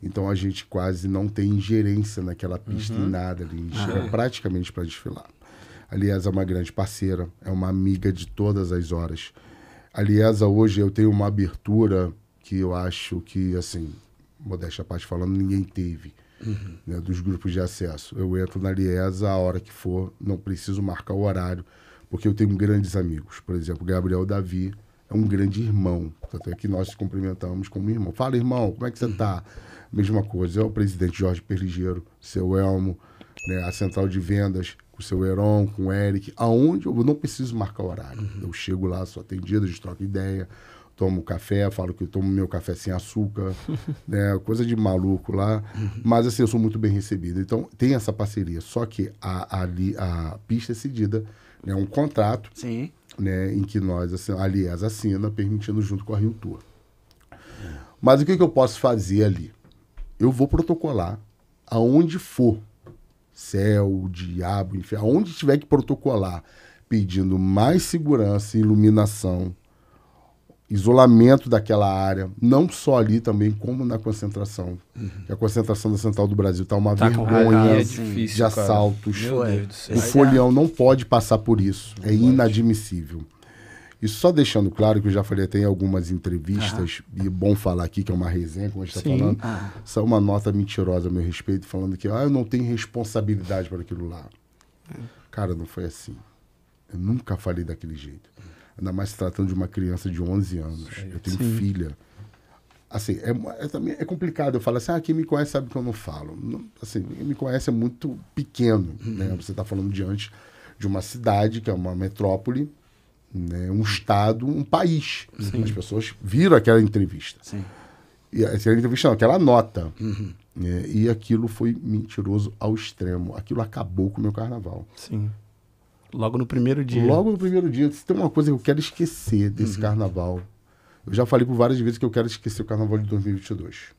Então a gente quase não tem ingerência naquela pista uhum. em nada ali, ah, é. praticamente para desfilar. A Liesa é uma grande parceira, é uma amiga de todas as horas. A Liesa hoje eu tenho uma abertura que eu acho que, assim, modéstia à parte falando, ninguém teve uhum. né, dos grupos de acesso. Eu entro na Liesa a hora que for, não preciso marcar o horário, porque eu tenho grandes amigos. Por exemplo, Gabriel Davi é um grande irmão, tanto é que nós nos cumprimentamos como irmão. Fala, irmão, como é que você está? Uhum. Mesma coisa, é o presidente Jorge Perligeiro, seu Elmo, né, a central de vendas, com o seu Heron, com o Eric, aonde eu não preciso marcar o horário. Uhum. Eu chego lá, sou atendido, a gente troca ideia tomo café, falo que eu tomo meu café sem açúcar, né? coisa de maluco lá. Mas assim, eu sou muito bem recebido. Então tem essa parceria. Só que a, a, a pista é cedida, é né? um contrato Sim. Né? em que nós, assim, Aliás assina, permitindo junto com a Rio Tour. Mas o que, que eu posso fazer ali? Eu vou protocolar aonde for. Céu, diabo, enfim, aonde tiver que protocolar, pedindo mais segurança, iluminação, isolamento daquela área, não só ali também, como na concentração. Uhum. A concentração da Central do Brasil está uma tá vergonha é difícil, de assaltos. O é folião não pode passar por isso. Não é pode. inadmissível. E só deixando claro que eu já falei até em algumas entrevistas, ah. e é bom falar aqui, que é uma resenha, como a gente está falando, ah. uma nota mentirosa a meu respeito, falando que ah, eu não tenho responsabilidade para aquilo lá. É. Cara, não foi assim. Eu nunca falei daquele jeito. Ainda mais se tratando de uma criança de 11 anos. Eu tenho Sim. filha. Assim, é, é, também é complicado. Eu falo assim, ah, quem me conhece sabe que eu não falo. Não, assim, quem me conhece é muito pequeno. Uhum. Né? Você está falando diante de uma cidade, que é uma metrópole, né? um estado, um país. Sim. As pessoas viram aquela entrevista. Sim. E aquela entrevista não, aquela nota. Uhum. Né? e aquilo foi mentiroso ao extremo. Aquilo acabou com o meu carnaval. Sim. Logo no primeiro dia. Logo no primeiro dia. Se tem uma coisa que eu quero esquecer desse uhum. carnaval. Eu já falei por várias vezes que eu quero esquecer o carnaval de 2022.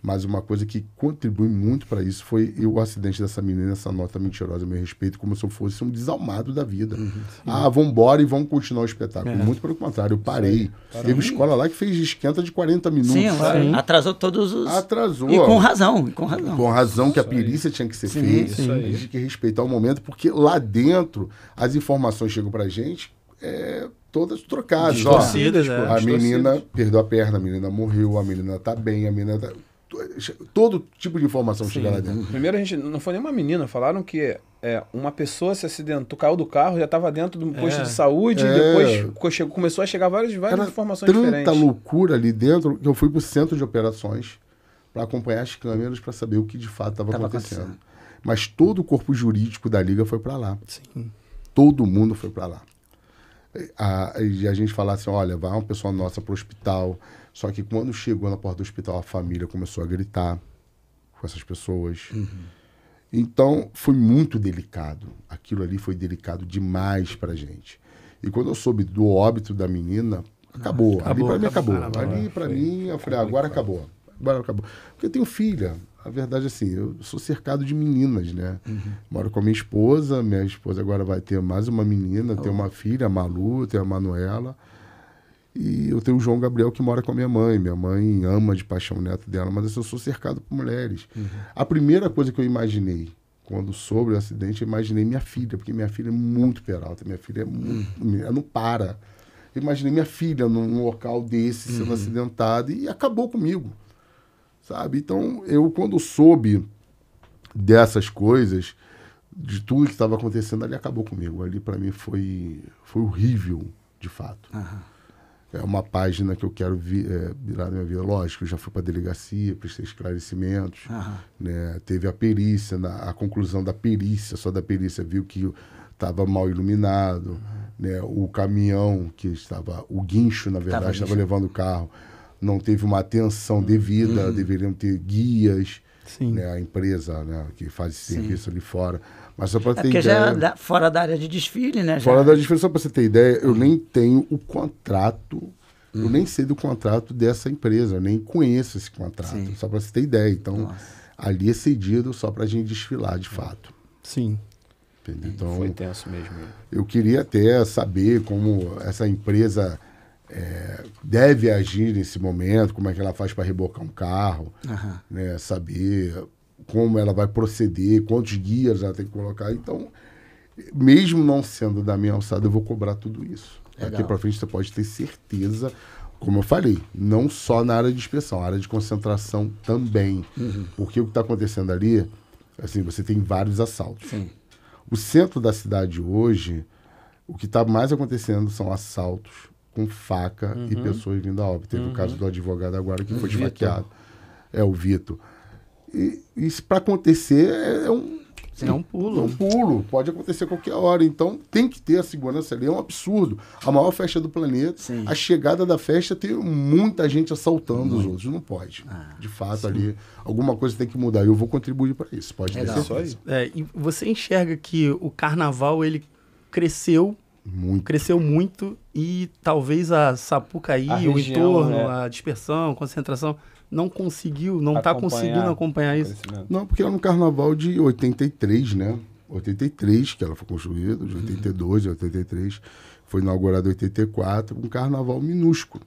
Mas uma coisa que contribui muito para isso foi o acidente dessa menina, essa nota mentirosa a meu respeito, como se eu fosse um desalmado da vida. Uhum, ah, vamos embora e vamos continuar o espetáculo. É. Muito pelo contrário, eu parei. Sim. Teve escola lá que fez esquenta de 40 minutos. Sim, sim. atrasou todos os. Atrasou. E com razão, e com razão. Com razão que a perícia tinha que ser sim, feita. aí. A gente tem que respeitar o momento, porque lá dentro as informações chegam para gente. É, todas trocadas. Ó, né? a menina perdeu a perna, a menina morreu, a menina tá bem, a menina tá todo tipo de informação chegar lá dentro. Primeiro, a gente não foi nem uma menina, falaram que é, uma pessoa se acidentou, caiu do carro, já estava dentro do é. posto é. de saúde, é. depois chegou, começou a chegar várias, várias Era informações tanta diferentes. Tanta loucura ali dentro que eu fui para o centro de operações para acompanhar as câmeras para saber o que de fato estava acontecendo. Mas todo o corpo jurídico da liga foi para lá. Sim. Todo mundo foi para lá. A, a, gente falava assim, olha, vai uma pessoa nossa para o hospital, só que quando chegou na porta do hospital, a família começou a gritar com essas pessoas. Uhum. Então, foi muito delicado. Aquilo ali foi delicado demais pra gente. E quando eu soube do óbito da menina, acabou. acabou ali pra mim acabou. acabou. Ali pra foi, mim, eu falei, agora acabou. Agora acabou. Porque eu tenho filha. A verdade é assim, eu sou cercado de meninas, né? Uhum. Moro com a minha esposa, minha esposa agora vai ter mais uma menina, oh. tem uma filha, a Malu, tem a Manuela. E eu tenho o João Gabriel que mora com a minha mãe. Minha mãe ama de paixão o neto dela, mas eu sou cercado por mulheres. Uhum. A primeira coisa que eu imaginei quando soube o acidente, eu imaginei minha filha, porque minha filha é muito peralta, minha filha é muito, uhum. ela não para. Eu imaginei minha filha num local desse sendo uhum. acidentada e acabou comigo, sabe? Então, eu quando soube dessas coisas, de tudo que estava acontecendo ali, acabou comigo. Ali para mim foi, foi horrível, de fato. Uhum é uma página que eu quero vi, é, virar na minha vida. Lógico, eu já fui para a delegacia, prestei esclarecimentos. Aham. Né? Teve a perícia, na, a conclusão da perícia, só da perícia viu que estava mal iluminado. Né? O caminhão que estava, o guincho, na verdade, estava levando o carro, não teve uma atenção hum. devida, uhum. deveriam ter guias. Né? A empresa né? que faz esse serviço Sim. ali fora mas só para é ter é porque ideia. já é da, fora da área de desfile, né? Já. Fora da área de desfile, só para você ter ideia, eu nem tenho o contrato eu hum. nem sei do contrato dessa empresa, eu nem conheço esse contrato, Sim. só para você ter ideia. Então, Nossa. ali é cedido só para a gente desfilar de fato. Sim. Entendeu? Então, Foi intenso mesmo. Eu queria até saber como essa empresa é, deve agir nesse momento, como é que ela faz para rebocar um carro, uhum. né, saber como ela vai proceder, quantos guias ela tem que colocar. Então, mesmo não sendo da minha alçada, eu vou cobrar tudo isso. Legal. Aqui para frente você pode ter certeza, como eu falei, não só na área de inspeção, área de concentração também. Uhum. Porque o que está acontecendo ali, assim, você tem vários assaltos. Sim. O centro da cidade hoje, o que está mais acontecendo são assaltos com faca uhum. e pessoas vindo a óbito. Teve uhum. o caso do advogado agora que o foi esfaqueado. É o Vitor. E isso para acontecer é, é um. é um pulo. É um pulo. Pode acontecer a qualquer hora. Então tem que ter a segurança ali. É um absurdo. A maior festa do planeta, sim. a chegada da festa tem muita gente assaltando Muito. os outros. Não pode. Ah, de fato, sim. ali alguma coisa tem que mudar. Eu vou contribuir para isso. Pode ter certeza. É, você enxerga que o carnaval ele cresceu muito. Cresceu muito e talvez a Sapucaí, a o entorno, né? a dispersão, concentração não conseguiu, não está conseguindo acompanhar isso? Não, porque era no carnaval de 83, né? 83 que ela foi construída, de 82, uhum. de 83, foi inaugurada em 84, um carnaval minúsculo.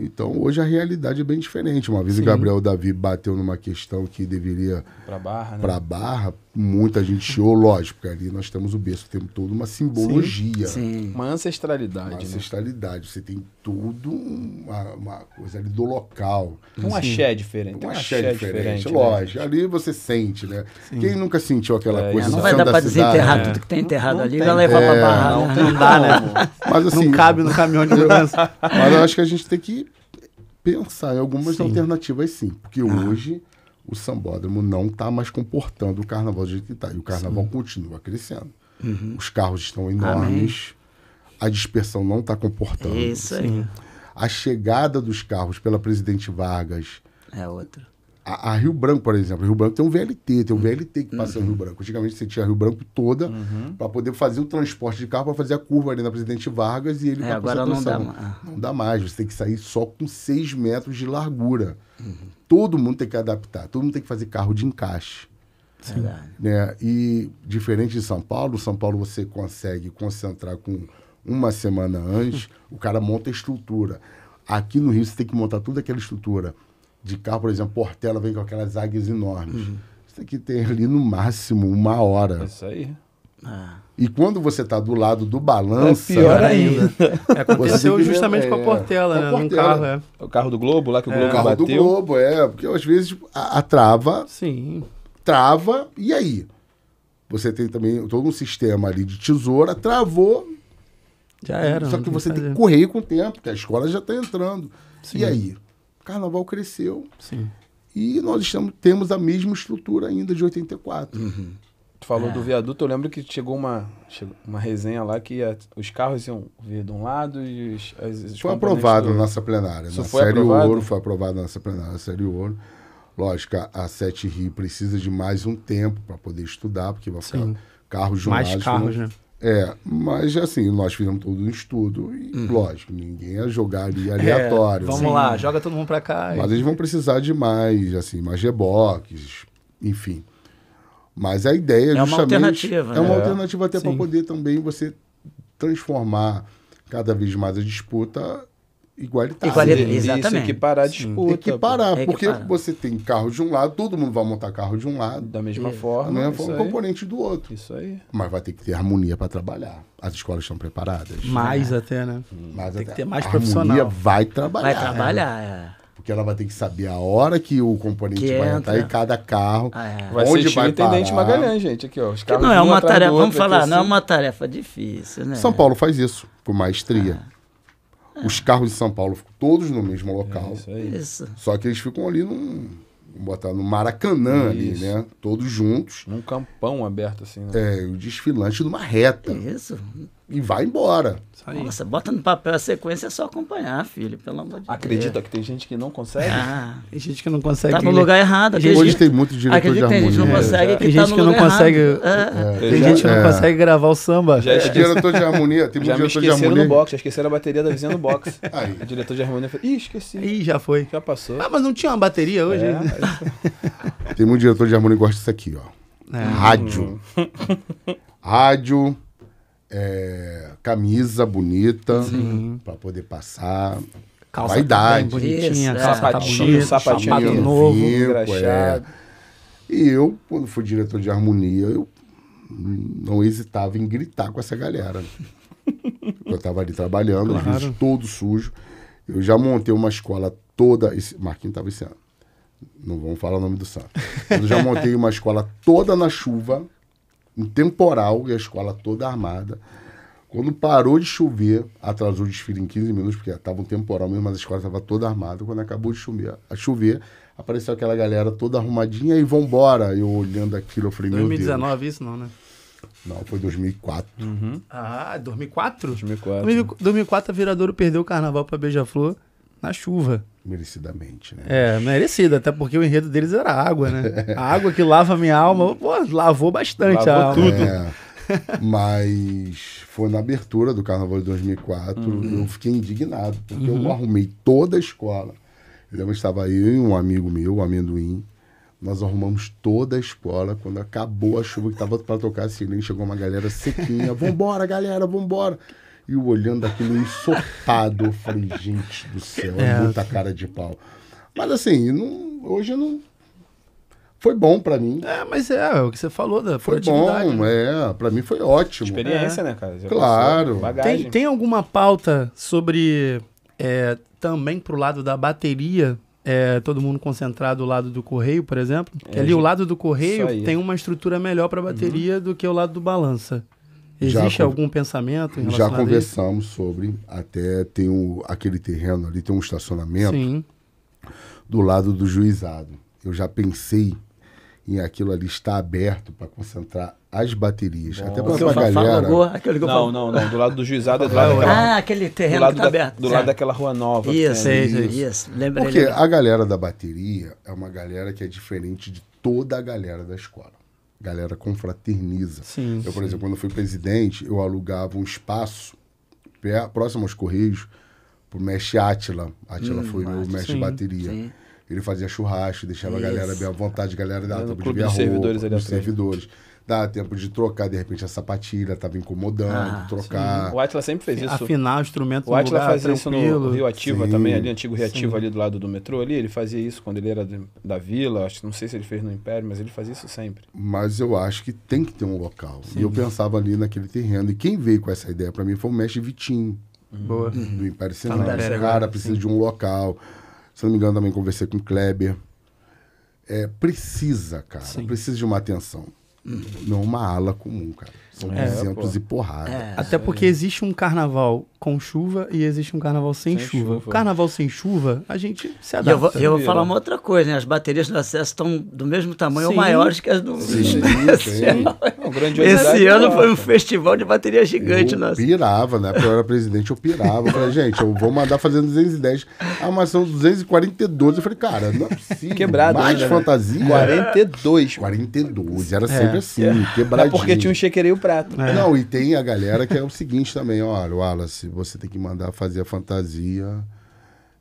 Então, hoje a realidade é bem diferente. Uma vez Sim. o Gabriel Davi bateu numa questão que deveria. Para barra, né? Para barra, muita gente chiou, lógico, porque ali nós temos o berço temos toda todo, uma simbologia. Sim, sim. Uma ancestralidade. Uma né? ancestralidade. Você tem tudo uma, uma, coisa ali do local. Um axé diferente. Um axé, axé diferente, diferente né? lógico. Ali você sente, né? Sim. Quem nunca sentiu aquela é, coisa Não vai dar pra desenterrar é. tudo que tem enterrado não, não ali, vai levar é, pra barra. Não, né? não, não dá, né? Mas, assim, não cabe no caminhão de mudança. Mas eu acho que a gente tem que pensar em algumas alternativas sim, porque ah. hoje o sambódromo não está mais comportando o carnaval do jeito que está. E o carnaval Sim. continua crescendo. Uhum. Os carros estão enormes, Amém. a dispersão não está comportando. É isso aí. A chegada dos carros pela Presidente Vargas. É outra. A, a, Rio Branco, por exemplo. Rio Branco tem um VLT, tem um uhum. VLT que passa uhum. Rio Branco. Antigamente você tinha Rio Branco toda uhum. para poder fazer o transporte de carro para fazer a curva ali na Presidente Vargas e ele é, tá agora não dá mais. Não dá mais, você tem que sair só com 6 metros de largura. Uhum todo mundo tem que adaptar, todo mundo tem que fazer carro de encaixe. Né? E diferente de São Paulo, São Paulo você consegue concentrar com uma semana antes, o cara monta a estrutura. Aqui no Rio você tem que montar toda aquela estrutura. De carro, por exemplo, Portela vem com aquelas águias enormes. Uhum. Isso aqui tem ali no máximo uma hora. É isso aí. É. E quando você está do lado do balanço. É pior né? ainda. É, aconteceu justamente é, com a é. Portela, né? Portela. Carro, é. é. O carro do Globo, lá que o Globo é. bateu. O carro do Globo, é. Porque às vezes a, a trava. Sim. Trava, e aí? Você tem também todo um sistema ali de tesoura, travou. Já era. Só que você tem que correr com o tempo, porque a escola já está entrando. Sim. E aí? O carnaval cresceu. Sim. E nós estamos, temos a mesma estrutura ainda de 84. Uhum falou é. do viaduto, eu lembro que chegou uma, chegou uma resenha lá que a, os carros iam vir de um lado e os. As, as foi aprovado do... na nossa plenária. Isso na né? foi série aprovado? Ouro foi aprovado na nossa plenária, na série Ouro. Lógico, a Sete Rio precisa de mais um tempo para poder estudar, porque vai ficar carros juntos. Mais carros, né? É, mas assim, nós fizemos todo um estudo e, uhum. lógico, ninguém ia jogar ali é, aleatório. É, vamos assim, lá, joga todo mundo para cá. Mas e... eles vão precisar de mais, assim, mais reboques, enfim. Mas a ideia é justamente... É uma alternativa. É uma né? alternativa até para poder também você transformar cada vez mais a disputa igualitária. Igualitária, exatamente. Isso, equiparar a disputa. Sim. Equiparar, é porque você tem carro de um lado, todo mundo vai montar carro de um lado. Da mesma isso. forma. Da mesma forma, componente do outro. Isso aí. Mas vai ter que ter harmonia para trabalhar. As escolas estão preparadas. Mais né? até, né? Mais tem até. que ter mais profissional. A harmonia vai trabalhar. Vai trabalhar, é. é. Porque ela vai ter que saber a hora que o componente que vai entrar em cada carro. Ah, é. Vai onde vai o Intendente Magalhães, gente, aqui, ó. Os carros que não é uma tarefa, vamos falar, assim. não é assim. uma tarefa difícil, né? São Paulo faz isso com maestria. Ah. Os carros de São Paulo ficam todos no mesmo local. É isso, isso. Só que eles ficam ali num. Botar no Maracanã isso. ali, né? Todos juntos. Num campão aberto, assim. Né? É, o desfilante numa reta. Isso e vai embora. Aí. Nossa, bota no papel a sequência é só acompanhar, filho, pelo amor de Acredita que tem gente que não consegue? Ah, tem gente que não consegue. Tá no lugar errado. Hoje tem muito diretor Acredito de harmonia. Tem gente que não tá consegue, é, que tem tá gente que não consegue. É. Tem gente que não é. consegue gravar o samba. Já é. diretor de harmonia, tem muito já diretor de harmonia. no box, já esqueceram a bateria da vizinha no box. Aí. O diretor de harmonia falou: "Ih, esqueci". Ih, já foi. Já passou. Ah, mas não tinha uma bateria hoje. É, tem muito diretor de harmonia que gosta disso aqui, ó. É. Rádio. Uhum. Rádio é, camisa bonita para poder passar. Calça vaidade. Bonitinha, é, tá sapatinho, sapatinho, sapatinho novo, rico, é. E eu, quando fui diretor de harmonia, eu não hesitava em gritar com essa galera. eu estava ali trabalhando, claro. todo sujo. Eu já montei uma escola toda. Esse, Marquinhos estava esse ano. Não vamos falar o nome do santo. Eu já montei uma escola toda na chuva um temporal e a escola toda armada. Quando parou de chover, atrasou o desfile em 15 minutos, porque estava um temporal mesmo, mas a escola estava toda armada. Quando acabou de chover, a chover, apareceu aquela galera toda arrumadinha e vambora. Eu olhando aquilo, eu falei, 2019 isso não, né? Não, foi 2004. Uhum. Ah, 2004? 2004. 2004 a Viradouro perdeu o carnaval para Beija-Flor na chuva merecidamente, né? É, merecida, até porque o enredo deles era água, né? a água que lava minha alma, pô, lavou bastante lavou a alma. tudo. É, mas foi na abertura do Carnaval de 2004, uhum. eu fiquei indignado, porque uhum. eu arrumei toda a escola. Eu estava eu e um amigo meu, o Amendoim, nós arrumamos toda a escola. Quando acabou a chuva que estava para tocar, assim, chegou uma galera sequinha, vambora, galera, vambora. E o olhando aquilo ensopado, eu falei, gente do céu, é, é, muita cara de pau. Mas assim, não, hoje não. Foi bom para mim. É, mas é, é, o que você falou da Foi bom, né? é. Para mim foi ótimo. Experiência, é. né, cara? Já claro. Tem, tem alguma pauta sobre. É, também pro lado da bateria é, todo mundo concentrado do lado do correio, por exemplo. É, ali gente... o lado do correio tem uma estrutura melhor para bateria uhum. do que o lado do balança. Existe já, algum pensamento em Já conversamos sobre, até tem um, aquele terreno ali, tem um estacionamento Sim. do lado do juizado. Eu já pensei em aquilo ali estar aberto para concentrar as baterias. Bom, Até para a galera. aquele não, não, não. Do lado do juizado é do lado ah, daquela, Ah, aquele terreno que está aberto. Do lado daquela rua nova. Isso, isso, isso. isso. Lembrei, Porque a galera da bateria é uma galera que é diferente de toda a galera da escola galera confraterniza. Sim, eu, por sim. exemplo, quando eu fui presidente, eu alugava um espaço próximo aos Correios pro mestre Atila. Atila hum, foi o mestre sim, de bateria. Sim. Ele fazia churrasco, deixava Isso. a galera bem à vontade, a galera da ah, podia ver roupa, servidores ali dos servidores dá tempo de trocar, de repente a sapatilha estava incomodando, ah, trocar. Sim. O Atlas sempre fez isso. Afinar o instrumento o Atlas fazia tranquilo. isso no Rio Ativa sim, também, ali, antigo Rio Ativa ali do lado do metrô ali, ele fazia isso quando ele era da vila, acho, não sei se ele fez no Império, mas ele fazia isso sempre. Mas eu acho que tem que ter um local. E eu pensava ali naquele terreno, e quem veio com essa ideia para mim foi o mestre Vitinho. Hum. Boa. Do uhum. Império tá Sinal. Esse cara precisa de um local. Se não me engano, também conversei com o Kleber. É, precisa, cara. Sim. Precisa de uma atenção numa ala comum, cara. É, Exemplos e porrada. É, Até porque existe um carnaval com chuva e existe um carnaval sem, sem chuva. chuva. Carnaval sem chuva, a gente se adapta. E eu vou, eu vou falar uma outra coisa, né? As baterias do acesso estão do mesmo tamanho sim. ou maiores que as do. Sim, sim. Esse é ano foi um festival de bateria gigante eu nossa. pirava, né? Quando eu era presidente, eu pirava. Eu falei, gente, eu vou mandar fazer 210. Ah, mas são 242. Eu falei, cara, não é possível. Quebrado. Mais ainda, né? fantasia. Né? 42. 42. Era é. sempre assim, é. quebradinho. É porque tinha um chequereio é. Não, e tem a galera que é o seguinte também, olha, Wallace, você tem que mandar fazer a fantasia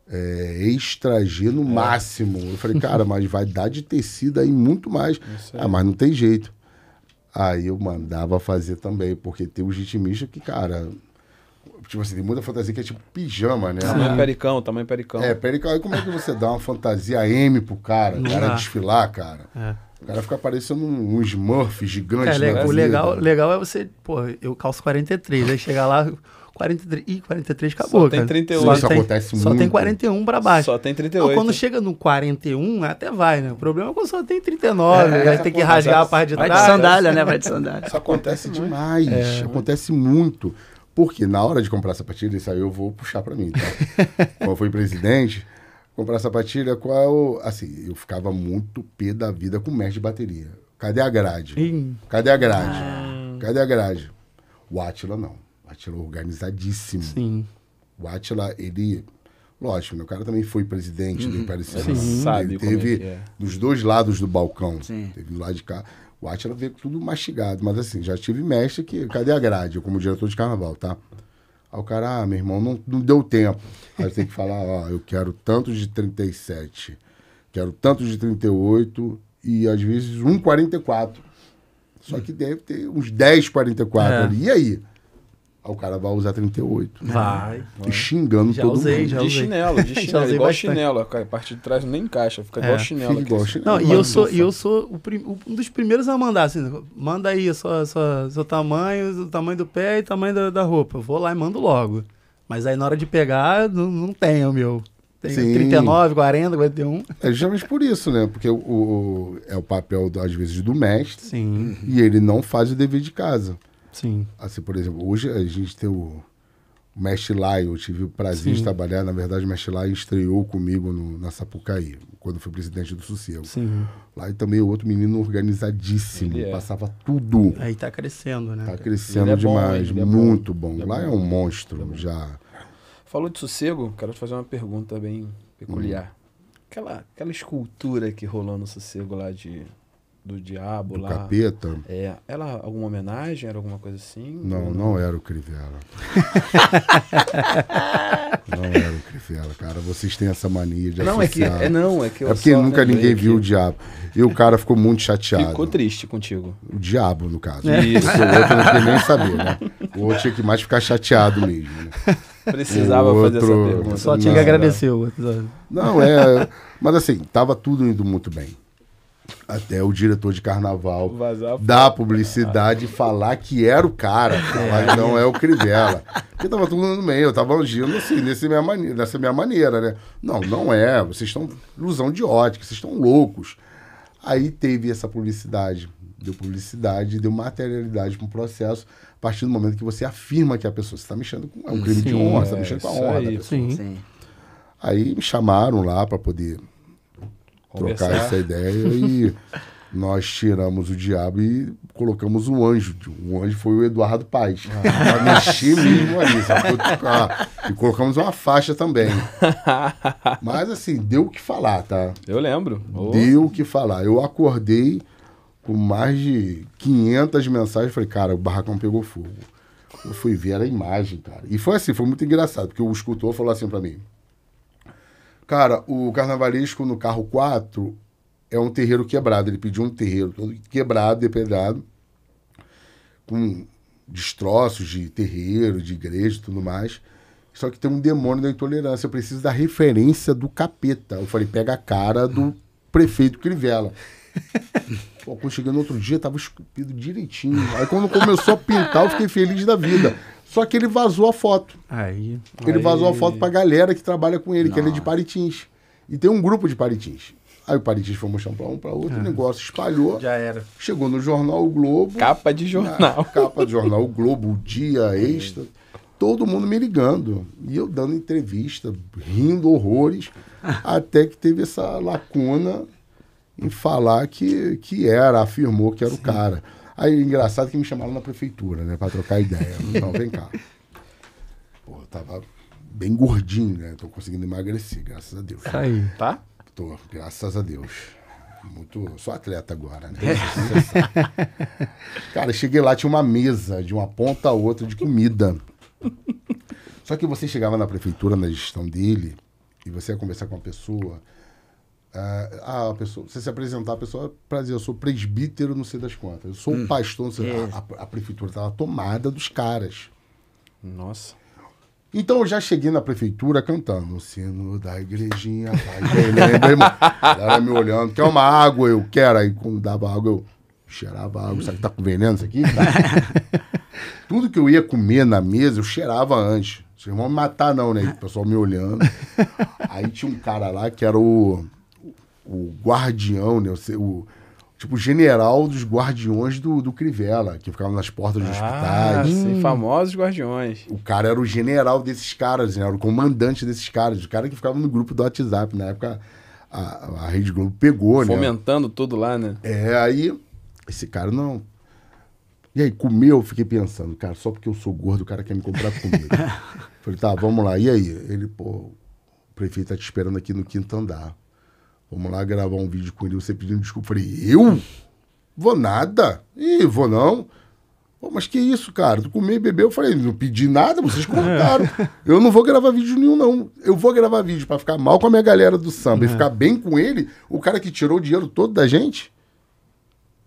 é, extra G no é. máximo. Eu falei, cara, mas vai dar de tecido aí muito mais. Ah, mas não tem jeito. Aí eu mandava fazer também, porque tem os ritmistas que, cara, Tipo assim, tem muita fantasia que é tipo pijama, né? Tamanho Sim. É. pericão, tamanho pericão. É, pericão. Aí como é que você dá uma fantasia M pro cara, o cara desfilar, cara? É. O cara fica parecendo um, um Smurf gigante. É, o legal, legal é você, pô, eu calço 43, aí chegar lá, 43, ih, 43 acabou, só cara. Tem 38. Só tem, acontece só muito. tem 41 pra baixo. Só tem 38. Não, quando chega no 41, até vai, né? O problema é quando só tem 39, é, aí tem que rasgar a parte de trás. Vai de sandália, né? Vai de sandália. Isso acontece demais, é, acontece muito. Porque na hora de comprar essa partida, isso aí eu vou puxar pra mim. Tá? Quando eu fui presidente, comprar sapatilha, qual. Assim, eu ficava muito pé da vida com o mestre de bateria. Cadê a grade? Cadê a grade? Ah. Cadê a grade? O Atila não. O Atila é organizadíssimo. Sim. O Atila, ele. Lógico, meu cara também foi presidente uhum. do Império Sim. Sabe ele teve é é. dos dois lados do balcão. Sim. Teve do lado de cá. O Atila veio tudo mastigado, mas assim, já tive mestre que. Cadê a grade? Eu, como diretor de carnaval, tá? Aí o cara, ah, meu irmão, não, não deu tempo. Aí tem que falar, ó, eu quero tanto de 37, quero tanto de 38 e às vezes 1,44. Só que deve ter uns 10,44 é. ali. E aí? o cara vai usar 38. Né? Vai. vai. Xingando já todo usei, mundo. Já usei. De chinelo, de chinelo. usei igual chinelo. A parte de trás nem encaixa, fica é. igual chinelo. Fica igual chinelo. Não, e eu sou, eu sou o prim, um dos primeiros a mandar, assim, manda aí sua, seu tamanho, o tamanho do pé e o tamanho da, da roupa. Eu vou lá e mando logo. Mas aí na hora de pegar, não, não tem o meu. Tem Sim. 39, 40, 41. É justamente por isso, né? Porque o, o é o papel, às vezes, do mestre. Sim. E ele não faz o dever de casa. Sim. Assim, por exemplo, hoje a gente tem o Mestre Lai, eu tive o prazer Sim. de trabalhar, na verdade, o Mestre Lai estreou comigo no, na Sapucaí, quando fui presidente do Sossego. Sim. Lá e também outro menino organizadíssimo, é. passava tudo. Aí tá crescendo, né? Tá é crescendo demais, é bom, muito é, é bom. bom. Lá é um monstro já. Falou de sossego, quero te fazer uma pergunta bem peculiar. Hum. Aquela, aquela escultura que rolou no sossego lá de do diabo do lá. capeta? É. Ela, alguma homenagem? Era alguma coisa assim? Não, não? não, era o Crivella. não era o Crivella, cara. Vocês têm essa mania de não, associar. Não, é que, é, não, é que eu É porque nunca ninguém viu o diabo. E o cara ficou muito chateado. Ficou triste contigo. O diabo, no caso. É. Isso. o outro não queria nem saber, né? O outro tinha que mais ficar chateado mesmo, né? Precisava outro... fazer essa pergunta. Só tinha que agradecer o outro. Não, é... Mas assim, tava tudo indo muito bem até o diretor de carnaval dar da publicidade ah. falar que era o cara, mas não é o Crivella. Porque tava tudo no meio, eu tava agindo assim, nesse minha maneira, dessa minha maneira, né? Não, não é, vocês estão ilusão de ótica, vocês estão loucos. Aí teve essa publicidade, deu publicidade, deu materialidade para o processo, a partir do momento que você afirma que é a pessoa está mexendo com é um crime Sim, de honra, está é, mexendo com a honra aí, Sim. Sim. Aí me chamaram lá para poder trocar essa ideia e nós tiramos o diabo e colocamos um anjo. O anjo foi o Eduardo Paz. Ah. mexer mesmo ali, sabe? E colocamos uma faixa também. Mas assim, deu o que falar, tá? Eu lembro. Oh. Deu o que falar. Eu acordei com mais de 500 mensagens. Falei, cara, o barracão pegou fogo. Eu fui ver a imagem, cara. E foi assim, foi muito engraçado, porque o escultor falou assim para mim. Cara, o carnavalesco no carro 4 é um terreiro quebrado. Ele pediu um terreiro todo quebrado, depredado, com destroços de terreiro, de igreja e tudo mais. Só que tem um demônio da intolerância. Eu preciso da referência do capeta. Eu falei, pega a cara do prefeito Crivella. Pô, quando chegando outro dia, tava esculpido direitinho. Aí quando começou a pintar, eu fiquei feliz da vida. Só que ele vazou a foto. Aí. Ele aí. vazou a foto pra galera que trabalha com ele, Nossa. que ele é de Paritins. E tem um grupo de Paritins. Aí o Paritins foi mostrando pra um pra outro, é. o negócio espalhou. Já era. Chegou no jornal O Globo. Capa de jornal. Ah, capa de jornal O Globo, o Dia é. Extra. Todo mundo me ligando. E eu dando entrevista, rindo horrores. até que teve essa lacuna em falar que, que era, afirmou que era Sim. o cara. Aí, engraçado que me chamaram na prefeitura, né? Pra trocar ideia. Não, vem cá. Pô, eu tava bem gordinho, né? Tô conseguindo emagrecer, graças a Deus. Tá aí, tá? Tô, graças a Deus. Muito. Sou atleta agora, né? É. Cara, cheguei lá, tinha uma mesa de uma ponta a outra de comida. Só que você chegava na prefeitura, na gestão dele, e você ia conversar com uma pessoa é, ah, a pessoa, você se apresentar, a pessoa pra dizer, eu sou presbítero, não sei das quantas. Eu sou hum. um pastor, sei, é. a, a, prefeitura tava tá tomada dos caras. Nossa. Então eu já cheguei na prefeitura cantando o sino da igrejinha, irmão? Ela me olhando, quer uma água? Eu quero. Aí quando dava água, eu cheirava água. Será que tá com veneno isso aqui? Tá. Tudo que eu ia comer na mesa, eu cheirava antes. Vocês vão me matar, não, né? O pessoal me olhando. Aí tinha um cara lá que era o o guardião, né? O, o tipo general dos guardiões do, do Crivella, que ficavam nas portas dos ah, hospitais. Sim, hum. famosos guardiões. O cara era o general desses caras, né? Era o comandante desses caras, o cara que ficava no grupo do WhatsApp. Na época, a, a Rede Globo pegou, Fomentando né? Fomentando tudo lá, né? É, aí esse cara não. E aí, comeu? Eu fiquei pensando, cara, só porque eu sou gordo, o cara quer me comprar comida. Falei, tá, vamos lá. E aí? Ele, pô, o prefeito tá te esperando aqui no quinto andar. Vamos lá gravar um vídeo com ele, você pedindo desculpa. Eu falei, eu? Vou nada. Ih, vou não. Pô, mas que isso, cara? Tu comeu e bebeu? Eu falei, não pedi nada, vocês cortaram. Eu não vou gravar vídeo nenhum, não. Eu vou gravar vídeo para ficar mal com a minha galera do samba é. e ficar bem com ele, o cara que tirou o dinheiro todo da gente,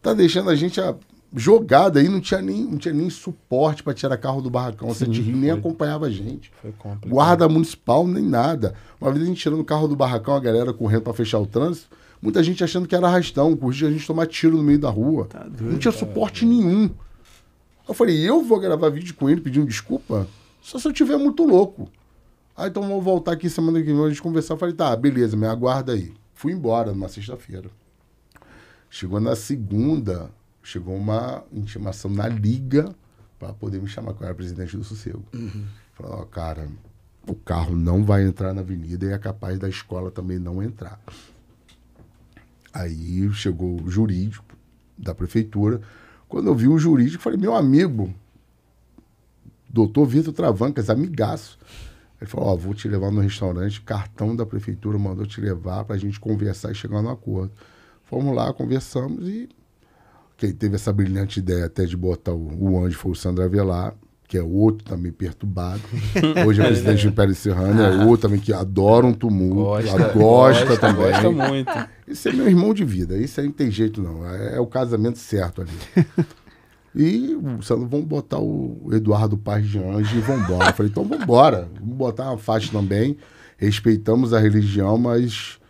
tá deixando a gente a jogada aí, não tinha nem, não tinha nem suporte para tirar carro do barracão. Assim, Sim, a nem acompanhava a gente. Guarda municipal, nem nada. Uma vez a gente tirando o carro do barracão, a galera correndo para fechar o trânsito, muita gente achando que era arrastão, com a gente tomar tiro no meio da rua. Tá doido, não tinha suporte cara. nenhum. Eu falei, eu vou gravar vídeo com ele pedindo desculpa? Só se eu tiver muito louco. aí ah, então vou voltar aqui semana que vem a gente conversar. Eu falei, tá, beleza, me aguarda aí. Fui embora numa sexta-feira. Chegou na segunda, chegou uma intimação na liga para poder me chamar, que eu era presidente do Sossego. Uhum. Falou, oh, cara, o carro não vai entrar na avenida e é capaz da escola também não entrar. Aí chegou o jurídico da prefeitura. Quando eu vi o jurídico, falei, meu amigo, doutor Vitor Travancas, amigaço. Ele falou, ó, oh, vou te levar no restaurante, cartão da prefeitura mandou te levar para a gente conversar e chegar no acordo. Fomos lá, conversamos e quem teve essa brilhante ideia até de botar o, o anjo foi o Sandra Avelar, que é outro também perturbado. Hoje é presidente do Império Serrano, é ah. é outro também que adora um tumulto, gosta, gosta, também. Gosta muito. Isso é meu irmão de vida, isso aí não tem jeito não, é, é o casamento certo ali. E Sandro, vamos botar o Eduardo Paz de Anjo e vambora. Eu falei, então vambora, vamos botar uma faixa também. Respeitamos a religião, mas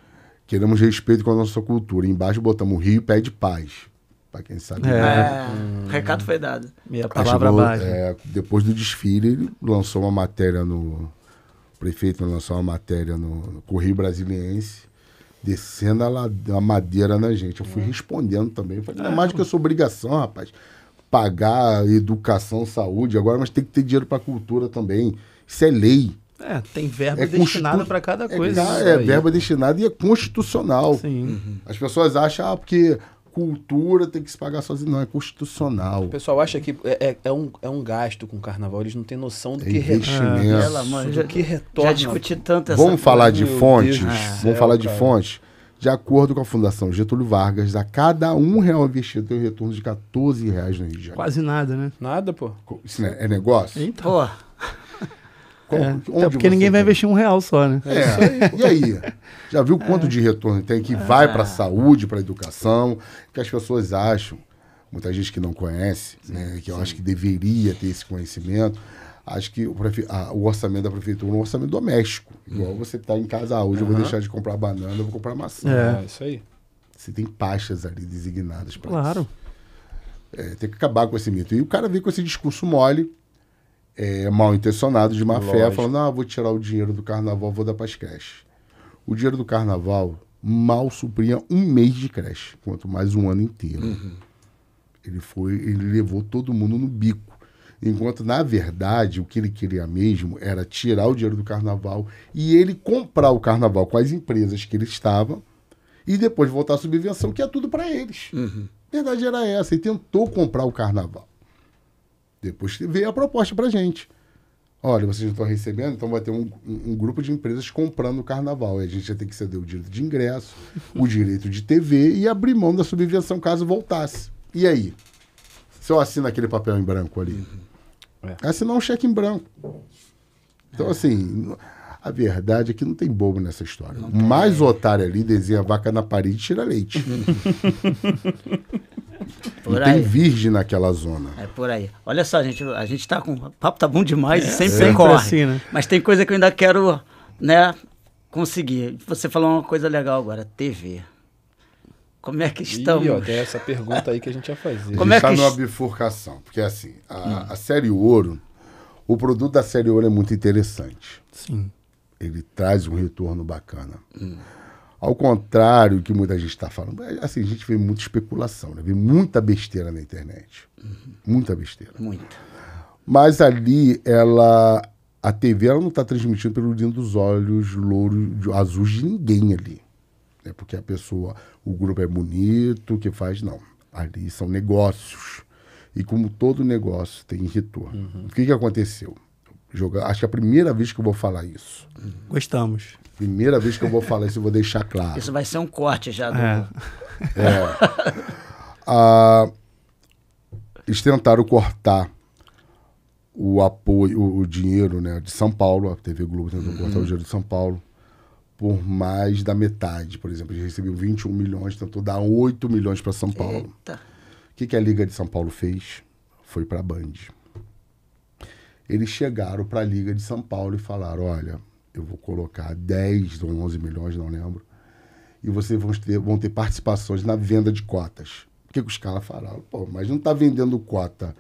queremos respeito com a nossa cultura. Embaixo botamos o Rio Pé de Paz para quem sabe. É, né? hum. recado foi dado. Minha palavra chegou, É, depois do desfile, ele lançou uma matéria no. O prefeito lançou uma matéria no, Correio Brasiliense, descendo a, la, a madeira na gente. Eu fui é. respondendo também. Falei, não é, é mais do que a sua obrigação, rapaz. Pagar educação, saúde agora, mas tem que ter dinheiro para cultura também. Isso é lei. É, tem verba é destinada constitu... para cada é coisa. É, é verba destinada e é constitucional. Sim. Uhum. As pessoas acham, ah, porque cultura tem que se pagar sozinho, não, é constitucional. O pessoal acha que é, é, é um, é um gasto com o carnaval, eles não têm noção do é que investimento. Ah, já, que retorna. Já discuti tanto essa Vamos falar de fontes? Vamos falar de fontes? De acordo com a Fundação Getúlio Vargas, a cada um real investido tem um retorno de 14 reais no Rio de Janeiro. Quase nada, né? Nada, pô. Isso é, é negócio? Então. Pô. Qual, é, onde porque ninguém tem? vai investir um real só, né? É. e aí? Já viu quanto é. de retorno tem que vai para a ah. saúde, para a educação, que as pessoas acham, muita gente que não conhece, sim, né, que eu sim. acho que deveria ter esse conhecimento, acho que o, prefe... ah, o orçamento da prefeitura é um orçamento doméstico. Igual uhum. você está em casa, hoje uhum. eu vou deixar de comprar banana, eu vou comprar maçã. É, é isso aí. Você tem pastas ali designadas para claro. isso. Claro. É, tem que acabar com esse mito. E o cara vem com esse discurso mole, é, mal intencionado, de má Lógico. fé, falando: ah, vou tirar o dinheiro do carnaval, vou dar para as creches. O dinheiro do carnaval mal supria um mês de creche, quanto mais um ano inteiro. Uhum. Ele foi, ele levou todo mundo no bico. Enquanto, na verdade, o que ele queria mesmo era tirar o dinheiro do carnaval e ele comprar o carnaval com as empresas que ele estava e depois voltar à subvenção, que é tudo para eles. Uhum. A verdade era essa. Ele tentou comprar o carnaval. Depois veio a proposta para gente. Olha, vocês não estão recebendo, então vai ter um, um, grupo de empresas comprando o carnaval. E a gente já tem que ceder o direito de ingresso, o direito de TV e abrir mão da subvenção caso voltasse. E aí? Se eu assino aquele papel em branco ali? Uhum. É. Assinar um cheque em branco. Então, é. assim, a verdade é que não tem bobo nessa história. Não Mais otário ali desenha vaca na parede e tira leite. Por aí. tem virgem naquela zona. É por aí. Olha só, gente, a gente tá com. O papo tá bom demais é, e sempre, é sempre corre. Assim, né? Mas tem coisa que eu ainda quero, né, conseguir. Você falou uma coisa legal agora, TV. Como é que estamos? Ih, ó, tem essa pergunta aí que a gente ia fazer. Como é a gente é que... está numa bifurcação, porque assim, a, hum. a série Ouro, o produto da série Ouro é muito interessante. Sim. Ele traz um retorno bacana. Hum. Ao contrário do que muita gente está falando, assim, a gente vê muita especulação, né? vê muita besteira na internet. Uhum. Muita besteira. Muita. Mas ali, ela. A TV ela não está transmitindo pelo lindo dos olhos louros, azuis de ninguém ali. é Porque a pessoa, o grupo é bonito, que faz. Não. Ali são negócios. E como todo negócio tem retorno. Uhum. O que, que aconteceu? jogar. Acho que é a primeira vez que eu vou falar isso. Gostamos. Primeira vez que eu vou falar isso, eu vou deixar claro. Isso vai ser um corte já do. É. é. Ah, eles tentaram cortar o apoio, o, o, dinheiro né, de São Paulo, a TV Globo tentou uhum. cortar o dinheiro de São Paulo por mais da metade. Por exemplo, eles recebiam 21 milhões, tentou dar 8 milhões para São Paulo. Eita. O que, que a Liga de São Paulo fez? Foi para a Band eles chegaram para a Liga de São Paulo e falaram: olha, eu vou colocar 10 ou 11 milhões, não lembro, e vocês vão ter, vão ter participações na venda de cotas. O que, que os caras falaram? Pô, mas não está vendendo cota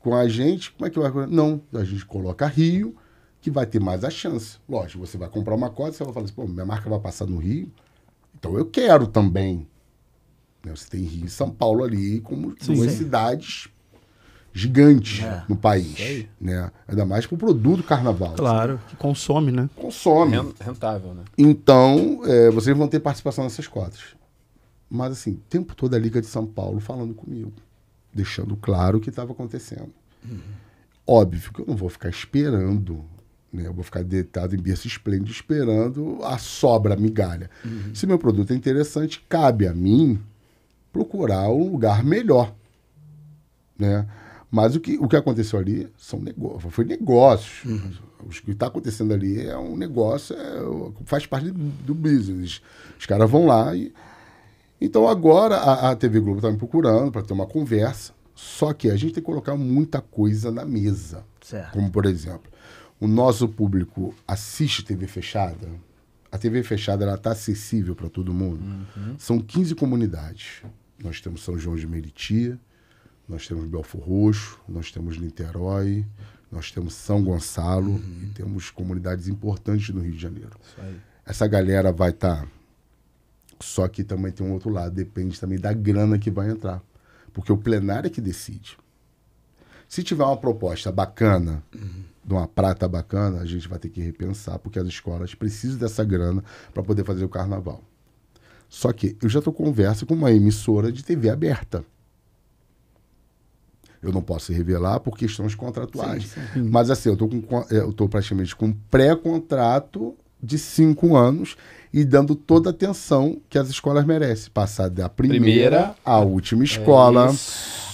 com a gente, como é que vai. Não, a gente coloca Rio, que vai ter mais a chance. Lógico, você vai comprar uma cota, você vai falar assim: pô, minha marca vai passar no Rio, então eu quero também. Né, você tem Rio e São Paulo ali como sim, duas sim. cidades gigante é, no país. Né? Ainda mais para o produto carnaval. Claro, assim. que consome, né? Consome. Rentável, né? Então, é, vocês vão ter participação nessas cotas. Mas, assim, o tempo todo a Liga de São Paulo falando comigo, deixando claro o que estava acontecendo. Uhum. Óbvio que eu não vou ficar esperando. Né? Eu vou ficar deitado em berço esplêndido esperando a sobra, a migalha. Uhum. Se meu produto é interessante, cabe a mim procurar um lugar melhor. Né? Mas o que, o que aconteceu ali são negócios, foi negócios. Uhum. O que está acontecendo ali é um negócio, é, faz parte do business. Os caras vão lá e. Então agora a, a TV Globo está me procurando para ter uma conversa. Só que a gente tem que colocar muita coisa na mesa. Certo. Como, por exemplo, o nosso público assiste TV fechada. A TV fechada está acessível para todo mundo. Uhum. São 15 comunidades. Nós temos São João de Meriti, nós temos Belfo Roxo, nós temos Niterói, nós temos São Gonçalo uhum. e temos comunidades importantes no Rio de Janeiro. Essa galera vai estar. Tá... Só que também tem um outro lado, depende também da grana que vai entrar. Porque o plenário é que decide. Se tiver uma proposta bacana, uhum. de uma prata bacana, a gente vai ter que repensar, porque as escolas precisam dessa grana para poder fazer o carnaval. Só que eu já estou conversa com uma emissora de TV aberta eu não posso revelar por questões contratuais. Sim, sim. Mas assim, eu é, estou praticamente com um pré-contrato de cinco anos e dando toda a atenção que as escolas merecem. Passar da primeira, à última é escola,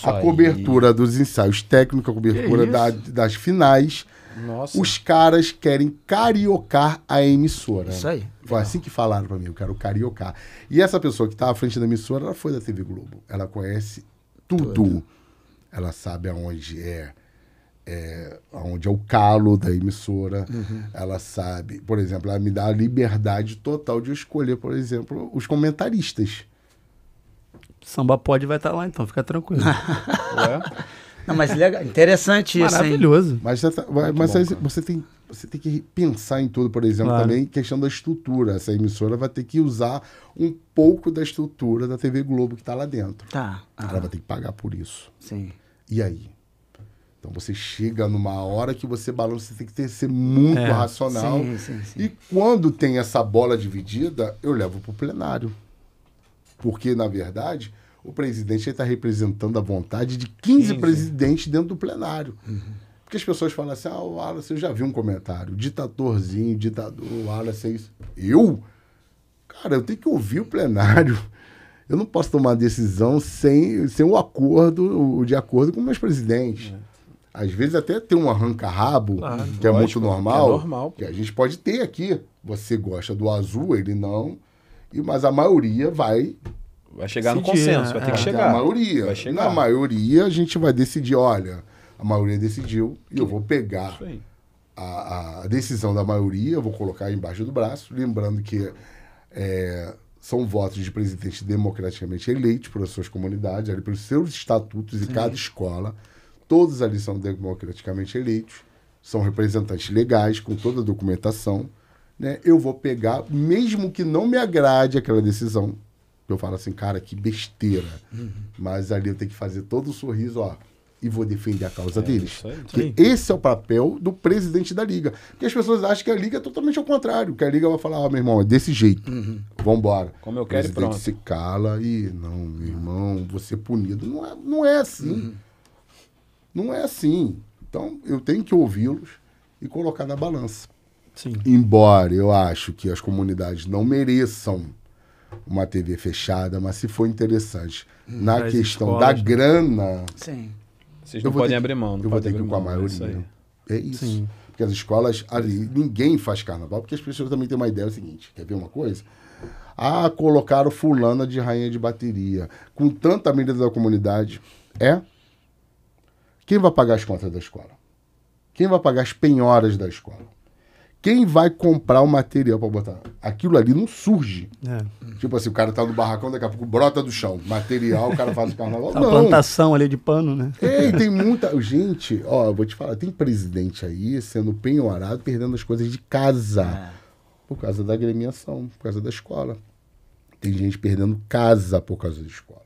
é a cobertura aí. dos ensaios técnicos, a cobertura da, das finais. Nossa. Os caras querem cariocar a emissora. Isso aí. Foi assim que falaram para mim, eu quero cariocar. E essa pessoa que está à frente da emissora, ela foi da TV Globo. Ela conhece tudo. tudo ela sabe aonde é, é aonde é o calo da emissora, uhum. ela sabe, por exemplo, ela me dá a liberdade total de escolher, por exemplo, os comentaristas. Samba pode vai estar tá lá então, fica tranquilo. é? Não, mas legal, interessante isso, Maravilhoso. Hein? Mas, você, tá, mas, mas bom, você, tem, você tem que pensar em tudo, por exemplo, claro. também questão da estrutura. Essa emissora vai ter que usar um pouco da estrutura da TV Globo que está lá dentro. Tá. Ela ah. vai ter que pagar por isso. Sim. E aí? Então você chega numa hora que você balança, você tem que ter, ser muito é, racional. Sim, sim, sim. E quando tem essa bola dividida, eu levo para o plenário. Porque, na verdade, o presidente está representando a vontade de 15, 15, presidentes dentro do plenário. Uhum. Porque as pessoas falam assim: ah, o Wallace, eu já vi um comentário, ditatorzinho, ditador, o Wallace é isso. Eu? Cara, eu tenho que ouvir o plenário eu não posso tomar decisão sem, sem o acordo, o de acordo com meus presidentes. É. Às vezes até tem um arranca-rabo, claro, que é muito normal, é normal, que a gente pode ter aqui. Você gosta do azul, ele não, e mas a maioria vai... Vai chegar decidir, no consenso, né? vai ter né? que chegar. A maioria. Vai chegar. Na maioria a gente vai decidir, olha, a maioria decidiu e eu vou pegar a, a, decisão da maioria, eu vou colocar embaixo do braço, lembrando que é, são votos de presidente democraticamente eleitos pelas suas comunidades, ali pelos seus estatutos e cada escola. Todos ali são democraticamente eleitos, são representantes legais, com toda a documentação. Né? Eu vou pegar, mesmo que não me agrade aquela decisão, eu falo assim, cara, que besteira. Uhum. Mas ali eu tenho que fazer todo o sorriso, ó e vou defender a causa é, deles. Porque esse é o papel do presidente da liga. Porque as pessoas acham que a liga é totalmente ao contrário, que a liga vai falar, ó, oh, ah, meu irmão, é desse jeito. Uhum. Vambora. Como eu quero, o presidente pronto. se cala e, não, meu irmão, você é punido. Não é, não é assim. Uhum. Não é assim. Então, eu tenho que ouvi-los e colocar na balança. Sim. Embora eu acho que as comunidades não mereçam uma TV fechada, mas se for interessante, hum, na questão escolas, da né? grana, Sim. Vocês não podem abrir mão. Não eu vou ter que ir com a é maioria. É isso. Sim. Porque as escolas, ali, ninguém faz carnaval, porque as pessoas também têm uma ideia é o seguinte: quer ver uma coisa? Ah, colocaram fulana de rainha de bateria. Com tanta medida da comunidade. É? Quem vai pagar as contas da escola? Quem vai pagar as penhoras da escola? Quem vai comprar o material para botar? Aquilo ali não surge. É. Tipo assim, o cara tá no barracão, daqui a pouco brota do chão. Material, o cara faz o carnaval. Tá não. plantação ali de pano, né? Ei, tem muita. Gente, ó, vou te falar, tem presidente aí sendo penhorado, perdendo as coisas de casa. É. Por causa da agremiação, por causa da escola. Tem gente perdendo casa por causa da escola.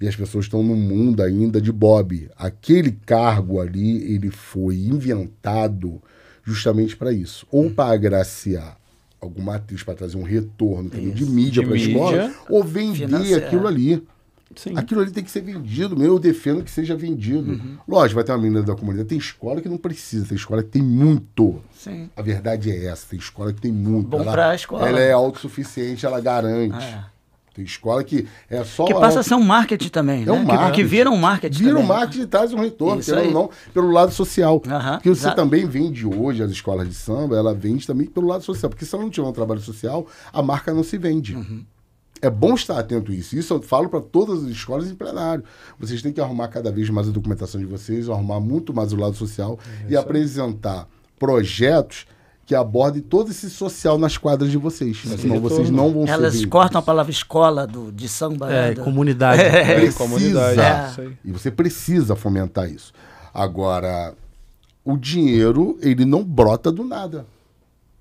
E as pessoas estão no mundo ainda de Bob. Aquele cargo ali, ele foi inventado justamente para isso. Ou para agraciar alguma atriz para trazer um retorno também de mídia para a escola, ou vender financeira. aquilo ali. Sim. Aquilo ali tem que ser vendido mesmo. Eu defendo que seja vendido. Uhum. Lógico, vai ter uma menina da comunidade. Tem escola que não precisa, tem escola que tem muito. Sim. A verdade é essa: tem escola que tem muito. Bom ela, pra escola. Ela é autossuficiente, ela garante. Ah, é. Tem escola que é só. Que passa a ser um marketing também. É né? um marketing. Que, que vira um marketing. Vira também, um marketing e traz um retorno, querendo ou não, pelo lado social. Uhum, porque você também vende hoje as escolas de samba, ela vende também pelo lado social. Porque se ela não tiver um trabalho social, a marca não se vende. Uhum. É bom estar atento a isso. Isso eu falo para todas as escolas em plenário. Vocês têm que arrumar cada vez mais a documentação de vocês, arrumar muito mais o lado social é e apresentar projetos que aborde todo esse social nas quadras de vocês. senão vocês não vão Elas cortam a palavra escola do, de samba. É, né, é. comunidade. É. Precisa, comunidade. E você precisa fomentar isso. Agora, o dinheiro, ele não brota do nada.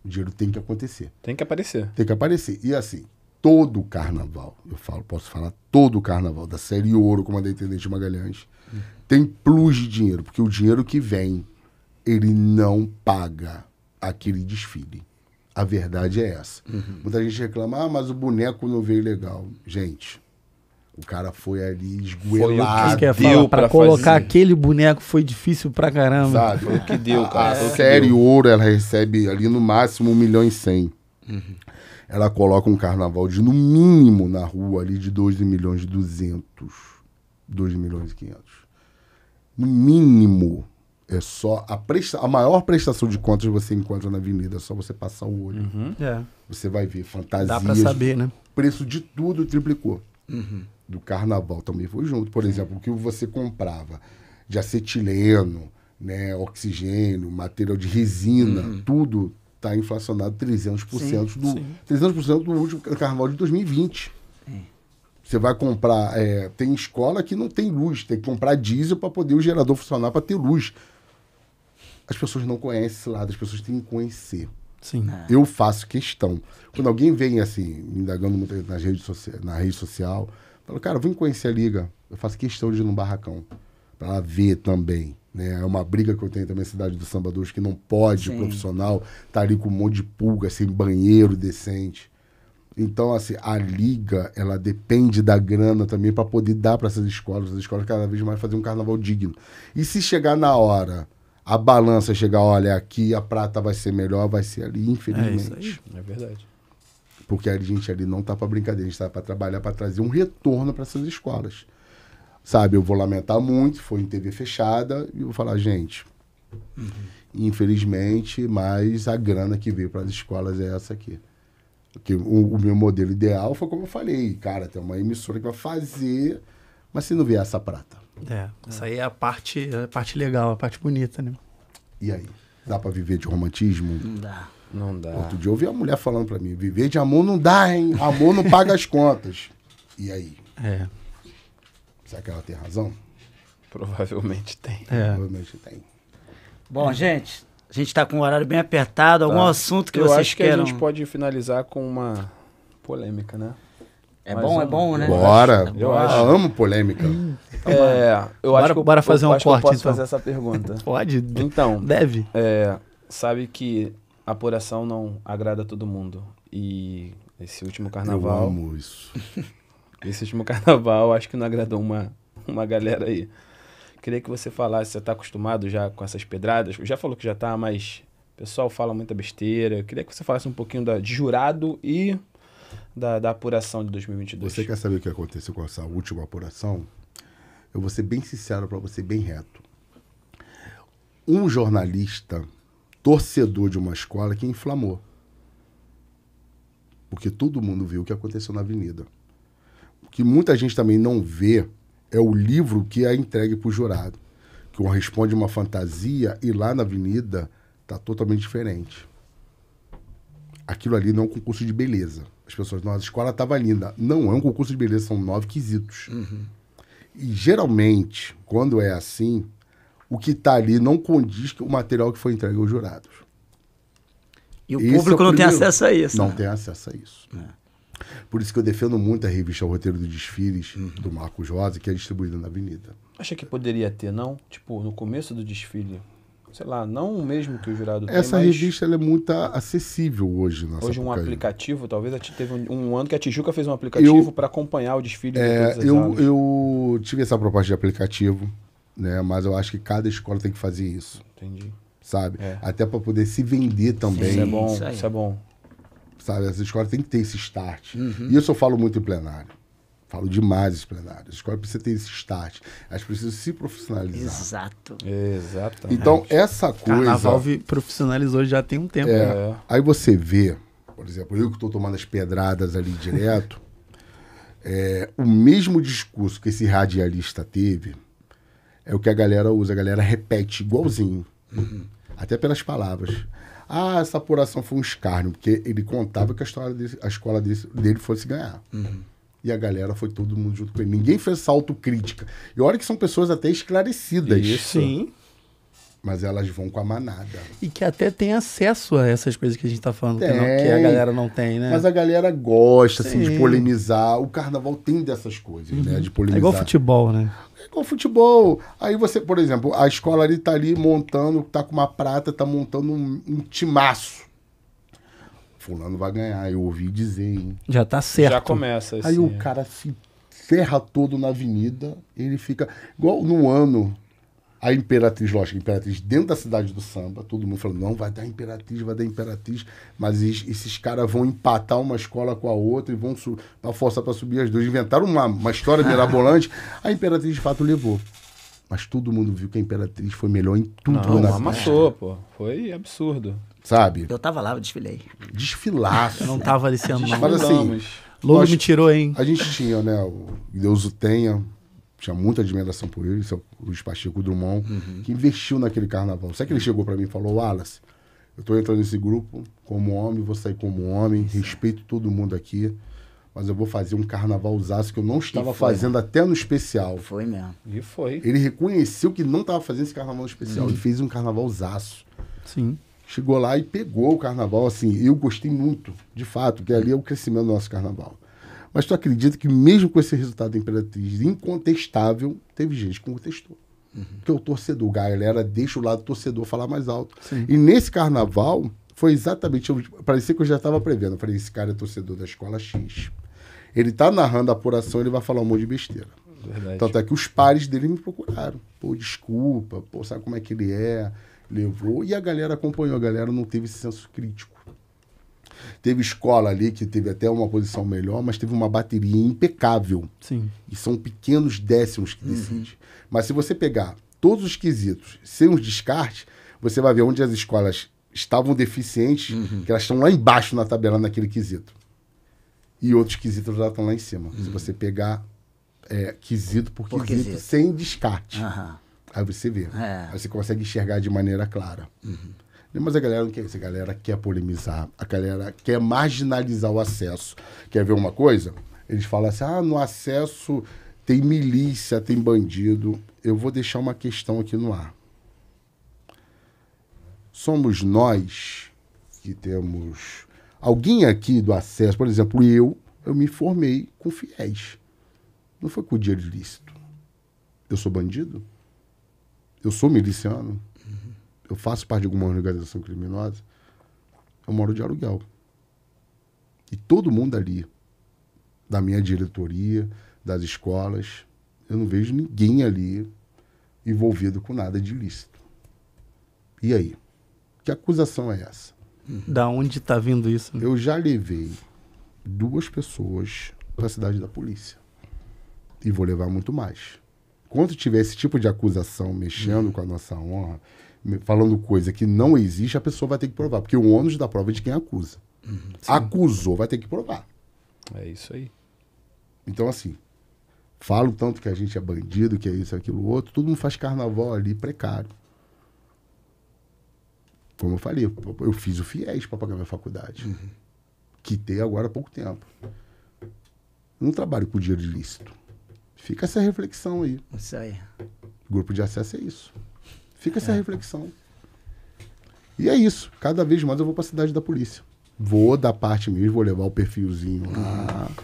O dinheiro tem que acontecer. Tem que aparecer. Tem que aparecer. E assim, todo o carnaval, eu falo, posso falar todo o carnaval, da série Ouro, como a da Intendente Magalhães, hum. tem plus de dinheiro, porque o dinheiro que vem, ele não paga aquele desfile. A verdade é essa. Uhum. Muita gente reclama, ah, mas o boneco não veio legal. Gente, o cara foi ali esgoelado. Foi o que deu para colocar fazer. aquele boneco foi difícil pra caramba. Sabe? Foi o que deu, cara. A, a série ouro, ela recebe ali no máximo 1 milhão e 100. Uhum. Ela coloca um carnaval de no mínimo na rua ali de 2 milhões e 200. 2 milhões e 500. No mínimo. É só a, presta a maior prestação de contas que você encontra na avenida, é só você passar o olho. Uhum. É. Você vai ver fantasias. Dá pra saber, né? Preço de tudo triplicou. Uhum. Do carnaval também foi junto. Por exemplo, o que você comprava de acetileno, né, oxigênio, material de resina, uhum. tudo está inflacionado 300% sim, do sim. 300% do último carnaval de 2020. Sim. É. Você vai comprar, é, tem escola que não tem luz, tem que comprar diesel para poder o gerador funcionar para ter luz as pessoas não conhecem esse lado, as pessoas têm que conhecer. Sim. É. Eu faço questão. Quando alguém vem assim, me indagando muito nas redes sociais, na rede social, fala, cara, vem conhecer a liga. Eu faço questão de ir num barracão. para ela ver também. Né? É uma briga que eu tenho também na cidade do Samba 2, que não pode Sim. o profissional estar tá ali com um monte de pulga, sem assim, banheiro decente. Então, assim, a liga, ela depende da grana também para poder dar para essas escolas, as escolas cada vez mais fazer um carnaval digno. E se chegar na hora a balança chegar, olha, aqui a prata vai ser melhor, vai ser ali, infelizmente. É, é verdade. Porque a gente ali não tá para brincadeira, a gente tá para trabalhar, para trazer um retorno para essas escolas. Sabe, eu vou lamentar muito, foi em TV fechada, e vou falar, gente, uhum. infelizmente, mas a grana que veio para as escolas é essa aqui. Porque o, o, meu modelo ideal foi como eu falei, cara, tem uma emissora que vai fazer, mas se não vier essa prata, é, é, essa aí é a parte, a parte legal, a parte bonita, né? E aí? Dá pra viver de romantismo? Não dá. Não dá. Outro dia eu ouvi a mulher falando pra mim: viver de amor não dá, hein? Amor não paga as contas. E aí? É. Será que ela tem razão? Provavelmente tem. É. Provavelmente tem. Bom, gente, a gente está com o horário bem apertado. Algum tá. assunto que eu vocês queiram? Eu acho que queiram... a gente pode finalizar com uma polêmica, né? É bom, um. é bom, né? Bora. Eu amo polêmica. Hum. É, eu bora, acho que bora eu, fazer eu um corte, eu posso então. fazer essa pergunta. Pode. Então. Deve. É, sabe que a apuração não agrada todo mundo. E esse último carnaval... Eu amo isso. esse último carnaval, acho que não agradou uma, uma galera aí. Queria que você falasse, você está acostumado já com essas pedradas? Já falou que já está, mas o pessoal fala muita besteira. Queria que você falasse um pouquinho da, de jurado e da, da apuração de 2022. Você quer saber o que aconteceu com essa última apuração? Eu vou ser bem sincero para você, bem reto. Um jornalista, torcedor de uma escola, que inflamou. Porque todo mundo viu o que aconteceu na avenida. O que muita gente também não vê é o livro que é entregue para o jurado. Que a uma fantasia e lá na avenida tá totalmente diferente. Aquilo ali não é um concurso de beleza as pessoas, nossa, a escola estava linda. Não é um concurso de beleza, são nove quesitos. Uhum. E geralmente, quando é assim, o que está ali não condiz com o material que foi entregue aos jurados. E o Esse público é o não primeiro. tem acesso a isso. Não né? tem acesso a isso. É. Por isso que eu defendo muito a revista O Roteiro dos Desfiles, uhum. do Marcos Rosa, que é distribuída na Avenida. Acha que poderia ter, não? Tipo, no começo do desfile, sei lá, não o mesmo que o jurado Essa tem, revista é muito acessível hoje. hoje um aplicativo, talvez teve um, um, ano que a Tijuca fez um aplicativo para acompanhar o desfile. É, de eu, eu tive essa proposta de aplicativo, né? mas eu acho que cada escola tem que fazer isso. Entendi. Sabe? É. Até para poder se vender também. Sim, isso é bom, isso, isso, é bom. Sabe, as escolas têm que ter esse start. Uhum. E isso eu falo muito em plenário. Falo demais esse plenário. A escola precisa ter esse start. Elas precisam se profissionalizar. Exato. Exatamente. Então, essa coisa. Carnaval profissionalizou já tem um tempo. É, né? Aí você vê, por exemplo, eu que estou tomando as pedradas ali direto, é, o mesmo discurso que esse radialista teve é o que a galera usa. A galera repete igualzinho. Uhum. Até pelas palavras. Ah, essa apuração foi um escárnio, porque ele contava que a, história desse, a escola dele fosse ganhar. Uhum e a galera foi todo mundo junto com ele. Ninguém fez essa autocrítica. E olha que são pessoas até esclarecidas. Isso. Sim. Mas elas vão com a manada. E que até tem acesso a essas coisas que a gente está falando, que, não, que, a galera não tem, né? Mas a galera gosta, assim, Sim. de polemizar. O carnaval tem dessas coisas, uhum. né? De polemizar. É igual futebol, né? É igual futebol. Aí você, por exemplo, a escola ali tá ali montando, tá com uma prata, tá montando um, um timaço fulano vai ganhar, eu ouvi dizer, hein? Já tá certo. Já começa. Assim, Aí o cara se ferra todo na avenida, ele fica... Igual no ano, a Imperatriz, lógico, a Imperatriz dentro da cidade do samba, todo mundo falando, não, vai dar Imperatriz, vai dar Imperatriz, mas esses caras vão empatar uma escola com a outra e vão dar força para subir as duas. Inventaram uma, uma história mirabolante, a Imperatriz de fato levou. Mas todo mundo viu que a Imperatriz foi melhor em tudo. Não, na amassou, pô. Foi absurdo sabe? Eu tava lá, eu desfilei. Desfilaço. Eu não tava ali sendo não. Mas assim, Lobo me tirou, hein? A gente tinha, né? O Deus o tenha. Tinha muita admiração por ele, seu Luiz Pacheco Drummond, uhum. que investiu naquele carnaval. só que ele chegou para mim e falou, Wallace, eu tô entrando nesse grupo como homem, vou sair como homem, Isso. respeito todo mundo aqui, mas eu vou fazer um carnaval usaço que eu não estava fazendo até no especial. Foi mesmo. E foi. Ele reconheceu que não estava fazendo esse carnaval especial uhum. e fez um carnaval usaço. Sim chegou lá e pegou o carnaval, assim, eu gostei muito, de fato, que ali é o crescimento do nosso carnaval. Mas tu acredita que mesmo com esse resultado da Imperatriz incontestável, teve gente que contestou. Uhum. Porque o torcedor, a galera deixa o lado torcedor falar mais alto. Sim. E nesse carnaval, foi exatamente, parecia que eu já estava prevendo. Eu falei, esse cara é torcedor da escola X. Ele está narrando a apuração, ele vai falar um monte de besteira. Verdade. Tanto é que os pares dele me procuraram. Pô, desculpa, pô, sabe como é que ele é? levou e a galera acompanhou, a galera não teve senso crítico. Teve escola ali que teve até uma posição melhor, mas teve uma bateria impecável. Sim. E são pequenos décimos que decidem Uhum. Mas se você pegar todos os quesitos sem os descartes, você vai ver onde as escolas estavam deficientes, uhum. que elas estão lá embaixo na tabela naquele quesito. E outros quesitos já estão lá em cima. Uhum. Se você pegar é, quesito por, por quesito, quesito, sem descarte. Uhum. Aí você vê. É. Aí você consegue enxergar de maneira clara. Uhum. Mas a galera não quer isso. A galera quer polemizar. A galera quer marginalizar o acesso. Quer ver uma coisa? Eles falam assim: ah, no acesso tem milícia, tem bandido. Eu vou deixar uma questão aqui no ar. Somos nós que temos. Alguém aqui do acesso, por exemplo, eu, eu me formei com fiéis. Não foi com dinheiro ilícito. Eu sou bandido? Eu sou miliciano, uhum. eu faço parte de alguma organização criminosa, eu moro de aluguel. E todo mundo ali, da minha diretoria, das escolas, eu não vejo ninguém ali envolvido com nada de ilícito. E aí? Que acusação é essa? Da onde está vindo isso? Eu já levei duas pessoas para a cidade da polícia. E vou levar muito mais quando tiver esse tipo de acusação mexendo uhum. com a nossa honra, falando coisa que não existe, a pessoa vai ter que provar. Porque o ônus da prova é de quem acusa. Uhum, Acusou, vai ter que provar. É isso aí. Então, assim, falo tanto que a gente é bandido, que é isso, aquilo, outro, todo mundo faz carnaval ali precário. Como eu falei, eu fiz o FIES para pagar minha faculdade. Uhum. Quitei agora há pouco tempo. não trabalho com dinheiro ilícito. Fica essa reflexão aí. Isso aí. Grupo de acesso é isso. Fica essa é. reflexão. E é isso. Cada vez mais eu vou para a cidade da polícia. Vou da parte mesmo, vou levar o perfilzinho lá. Uhum.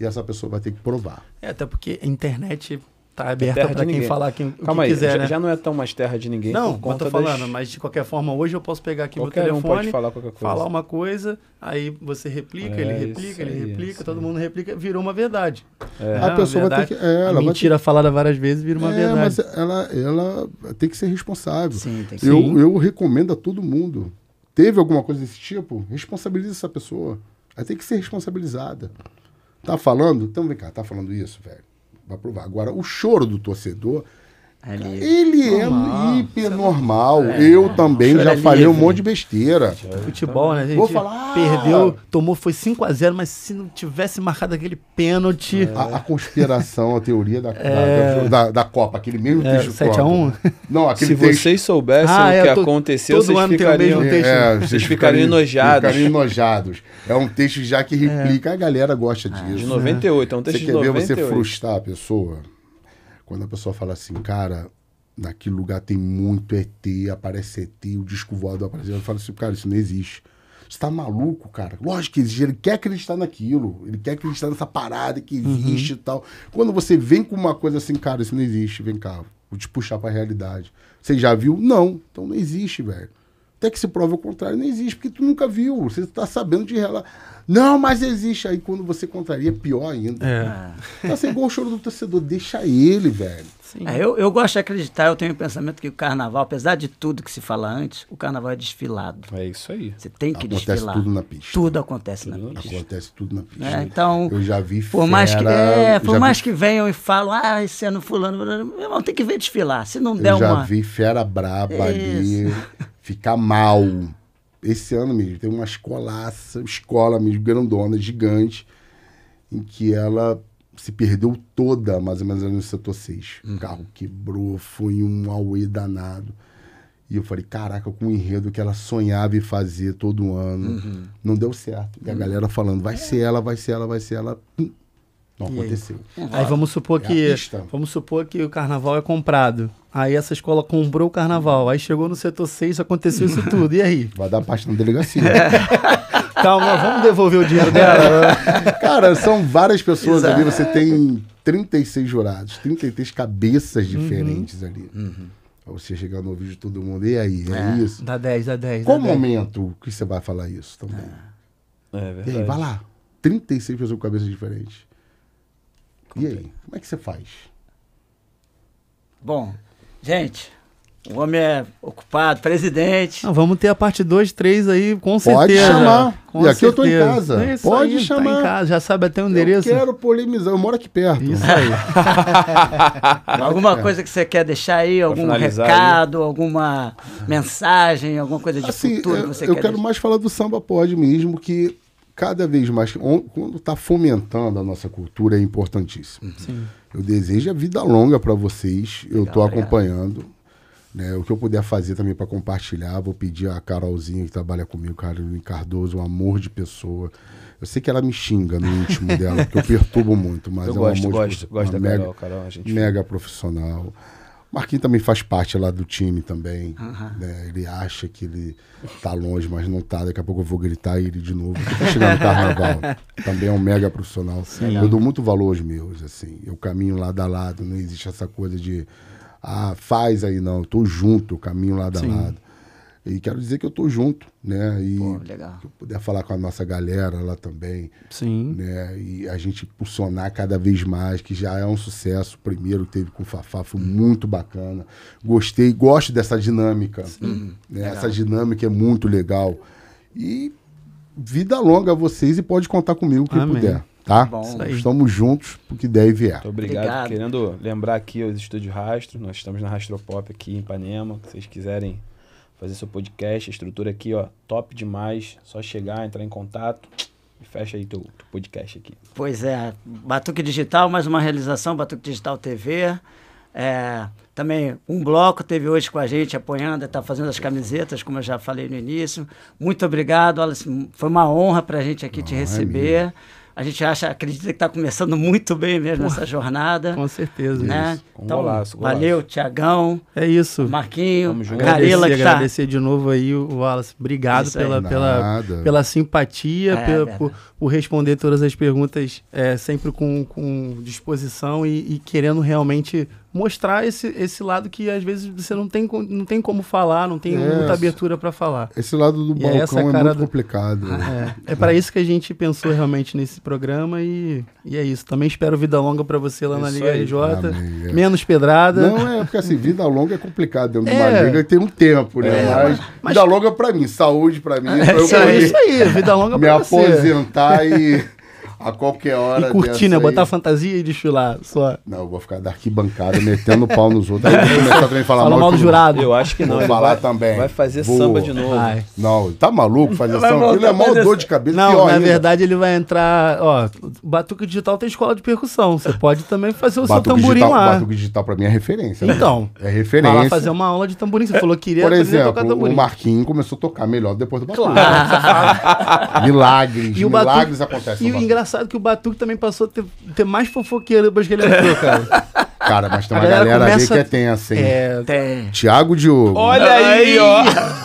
E essa pessoa vai ter que provar. É, até porque a internet Tá aberta para quem falar quem, Calma que aí, quiser, já, né? já não é tão mais terra de ninguém. Não, eu tô falando, das... mas de qualquer forma, hoje eu posso pegar aqui qualquer meu telefone, um pode falar, qualquer coisa. falar uma coisa, aí você replica, é, ele replica, aí, ele replica, todo mundo replica, virou uma verdade. É. Né? A pessoa verdade, vai ter que. É, ela, a mentira ter... falada várias vezes vira uma é, verdade. Mas ela, ela tem que ser responsável. Sim, tem que eu, eu recomendo a todo mundo. Teve alguma coisa desse tipo? Responsabilize essa pessoa. Ela tem que ser responsabilizada. Tá falando? Então vem cá, tá falando isso, velho provar Agora, o choro do torcedor ele, ele é normal, é hiper normal. É, eu é, também já é falei um monte de besteira. Futebol, né, gente? Vou falar. Ah! Perdeu, tomou, foi 5x0, mas se não tivesse marcado aquele pênalti. A, a, conspiração, a teoria da, da, é. da, da, Copa, aquele mesmo é, texto. 7x1? Não, aquele Se texto... vocês soubessem ah, o que tô, aconteceu, vocês ficariam, vocês, vocês ficariam enojados. Ficariam enojados. É um texto já que replica, a galera gosta ah, disso. De 98, é um texto você de 98. Você quer ver você frustrar a pessoa? Quando a pessoa fala assim, cara, naquele lugar tem muito ET, aparece ET, o disco voador aparece. Eu falo assim, cara, isso não existe. Você tá maluco, cara? Lógico que existe, ele quer acreditar naquilo, ele quer acreditar nessa parada que uhum. existe uhum. e tal. Quando você vem com uma coisa assim, cara, isso não existe, vem cá, vou te puxar pra realidade. Você já viu? Não, então não existe, velho. Até que se prove o contrário, não existe, porque tu nunca viu, você está sabendo de relar. Não, mas existe. Aí quando você contraria, pior ainda. É. Tá assim, igual o choro do torcedor, deixa ele, velho. É, eu, eu gosto de acreditar, eu tenho o pensamento que o carnaval, apesar de tudo que se fala antes, o carnaval é desfilado. É isso aí. Você tem que acontece desfilar. Acontece tudo na pista. Tudo acontece tudo na pista. Acontece tudo na pista. É, então, eu já vi por fera, mais que é, Por mais vi... que venham e falam, ah, esse ano fulano, meu irmão, tem que ver desfilar. Se não der eu já uma... vi fera braba é isso. ali ficar mal. Esse ano mesmo, tem uma escolaça, escola mesmo, grandona, gigante, em que ela se perdeu toda, mais ou menos, no setor 6. Uhum. O carro quebrou, foi um auê danado. E eu falei, caraca, com o enredo que ela sonhava em fazer todo ano. Uhum. Não deu certo. E a uhum. galera falando, vai é. ser ela, vai ser ela, vai ser ela. Não aconteceu. Aí? vamos supor é que vamos supor que o carnaval é comprado. Aí essa escola comprou o carnaval. Aí chegou no setor 6, aconteceu isso tudo. E aí? Vai dar parte na delegacia. Calma, vamos devolver o dinheiro dela. Cara, são várias pessoas Exato. ali. Você tem 36 jurados, 33 cabeças diferentes uhum. ali. Uhum. você chegar no vídeo de todo mundo. E aí? É, é isso? Dá 10, dá 10. Qual dá momento 10. que você vai falar isso também? É, é verdade. E aí, vai lá. 36 pessoas com cabeças diferentes. E aí, como é que você faz? Bom, gente, o homem é ocupado, presidente. vamos ter a parte 2, 3 aí, com Pode certeza. Pode chamar. Com e aqui certeza. eu tô em casa. É Pode aí, chamar. Tá em casa, já sabe até o endereço. Eu quero polemizar, eu moro aqui perto. Isso aí. alguma é. coisa que você quer deixar aí? Algum recado, aí. alguma mensagem, alguma coisa de assim, futuro que você eu quer Eu quero deixar. mais falar do samba pode mesmo, que cada vez mais, quando está fomentando a nossa cultura, é importantíssimo. Uhum. Sim. Eu desejo a vida longa para vocês. eu estou acompanhando. Né, o que eu puder fazer também para compartilhar, vou pedir a Carolzinha que trabalha comigo, Carolina Cardoso, um amor de pessoa. Eu sei que ela me xinga no íntimo dela, porque eu perturbo muito, mas eu é um amor gosto, de, gosto mega, Carol, Carol, mega profissional. Marquinhos também faz parte lá do time também. Né? Ele acha que ele tá longe, mas não tá. Daqui a pouco eu vou gritar ele de novo. Tá chegando carnaval. também é um mega profissional. Sim. Eu dou muito valor aos meus, assim. Eu caminho lado a lado, não existe essa coisa de ah, faz aí não. Eu tô junto, eu caminho lado Sim. a lado. E quero dizer que eu estou junto, né? E Pô, legal. Que eu puder falar com a nossa galera lá também. Sim. Né? E a gente impulsionar cada vez mais, que já é um sucesso. O primeiro que teve com o Fafá foi uhum. muito bacana. Gostei, gosto dessa dinâmica. Sim. Né? Essa dinâmica é muito legal. E vida longa a vocês e pode contar comigo que puder. Tá? Bom, estamos juntos porque der e vier. Muito obrigado. obrigado. Querendo lembrar aqui os Estúdio Rastro, nós estamos na Pop aqui em Panema Se vocês quiserem fazer seu podcast, a estrutura aqui, ó, top demais. Só chegar, entrar em contato e fecha aí teu, teu podcast aqui. Pois é, Batuque Digital, mais uma realização, Batuque Digital TV. É, também um bloco teve hoje com a gente apoiando, está fazendo as camisetas, como eu já falei no início. Muito obrigado, Alice. Foi uma honra para a gente aqui Não, te é receber. É a gente acha, acredita que está começando muito bem mesmo Pô, essa jornada. Com certeza. Né? Isso. Um então, golaço, golaço. valeu, Tiagão. É isso. Marquinho, Garela que tá... Agradecer de novo aí o Wallace. Obrigado pela, pela, pela simpatia, é, pela, é por, por, responder todas as perguntas é, sempre com, com disposição e, e querendo realmente mostrar esse, esse lado que às vezes você não tem, não tem como falar, não tem é, muita abertura para falar. Esse lado do e balcão é muito do... complicado. É, é para isso que a gente pensou realmente nesse programa e, e é isso. Também espero vida longa para você lá isso na Liga aí. RJ. Amém. É. Menos pedrada. Não, é porque assim, vida longa é complicado dentro é. de uma liga e tem um tempo, né? É, mas, mas, vida longa para mim, saúde para mim. É, isso, aí, vida longa para você. Me aposentar e a qualquer hora. E né? botar fantasia e desfilar só. Não, eu vou ficar da arquibancada metendo pau nos outros. Aí começar também a falar Fala mal, do jurado. Eu acho que não. Vou falar vai, também. Vai fazer vou... samba de novo. Vai. Não, tá maluco fazer vai samba? ele é mal dor de cabeça. Não, na ainda. verdade ele vai entrar. Ó, Batuque Digital tem escola de percussão. Você pode também fazer o batuque seu tamborim digital, lá. Batuque Digital pra mim é referência. Né? Então. É referência. Vai fazer uma aula de tamborim. Você falou que queria Por exemplo, o Marquinhos começou a tocar melhor depois do Batuque. Claro. Milagres. E milagres acontecem. E o engraçado engraçado que o Batuque também passou a ter, ter mais fofoqueiro depois que ele entrou, cara. Cara, mas tem uma galera, galera começa... ali que é tensa, hein? É, tem. Tiago Diogo. Olha aí, ó.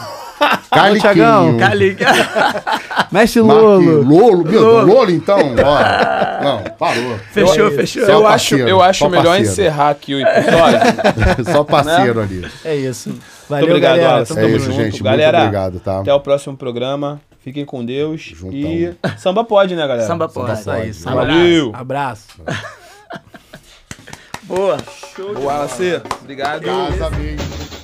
Caliquinho. Tiagão, Caliquinho. Mestre Lolo. Lolo, meu, Lolo, Lolo então? Não, parou. Fechou, eu, fechou. Eu acho, eu acho melhor parceiro. encerrar aqui o episódio. só né? parceiro ali. É isso. Valeu, muito obrigado, galera. Tamo é isso, junto. gente. Galera, muito obrigado, tá? Até o próximo programa. Fiquem com Deus. Juntão. E samba pode, né, galera? Samba pode. Samba pode. Isso aí, Valeu. Abraço. Abraço. Boa. Show Boa, Alacê. Obrigado. Obrigado,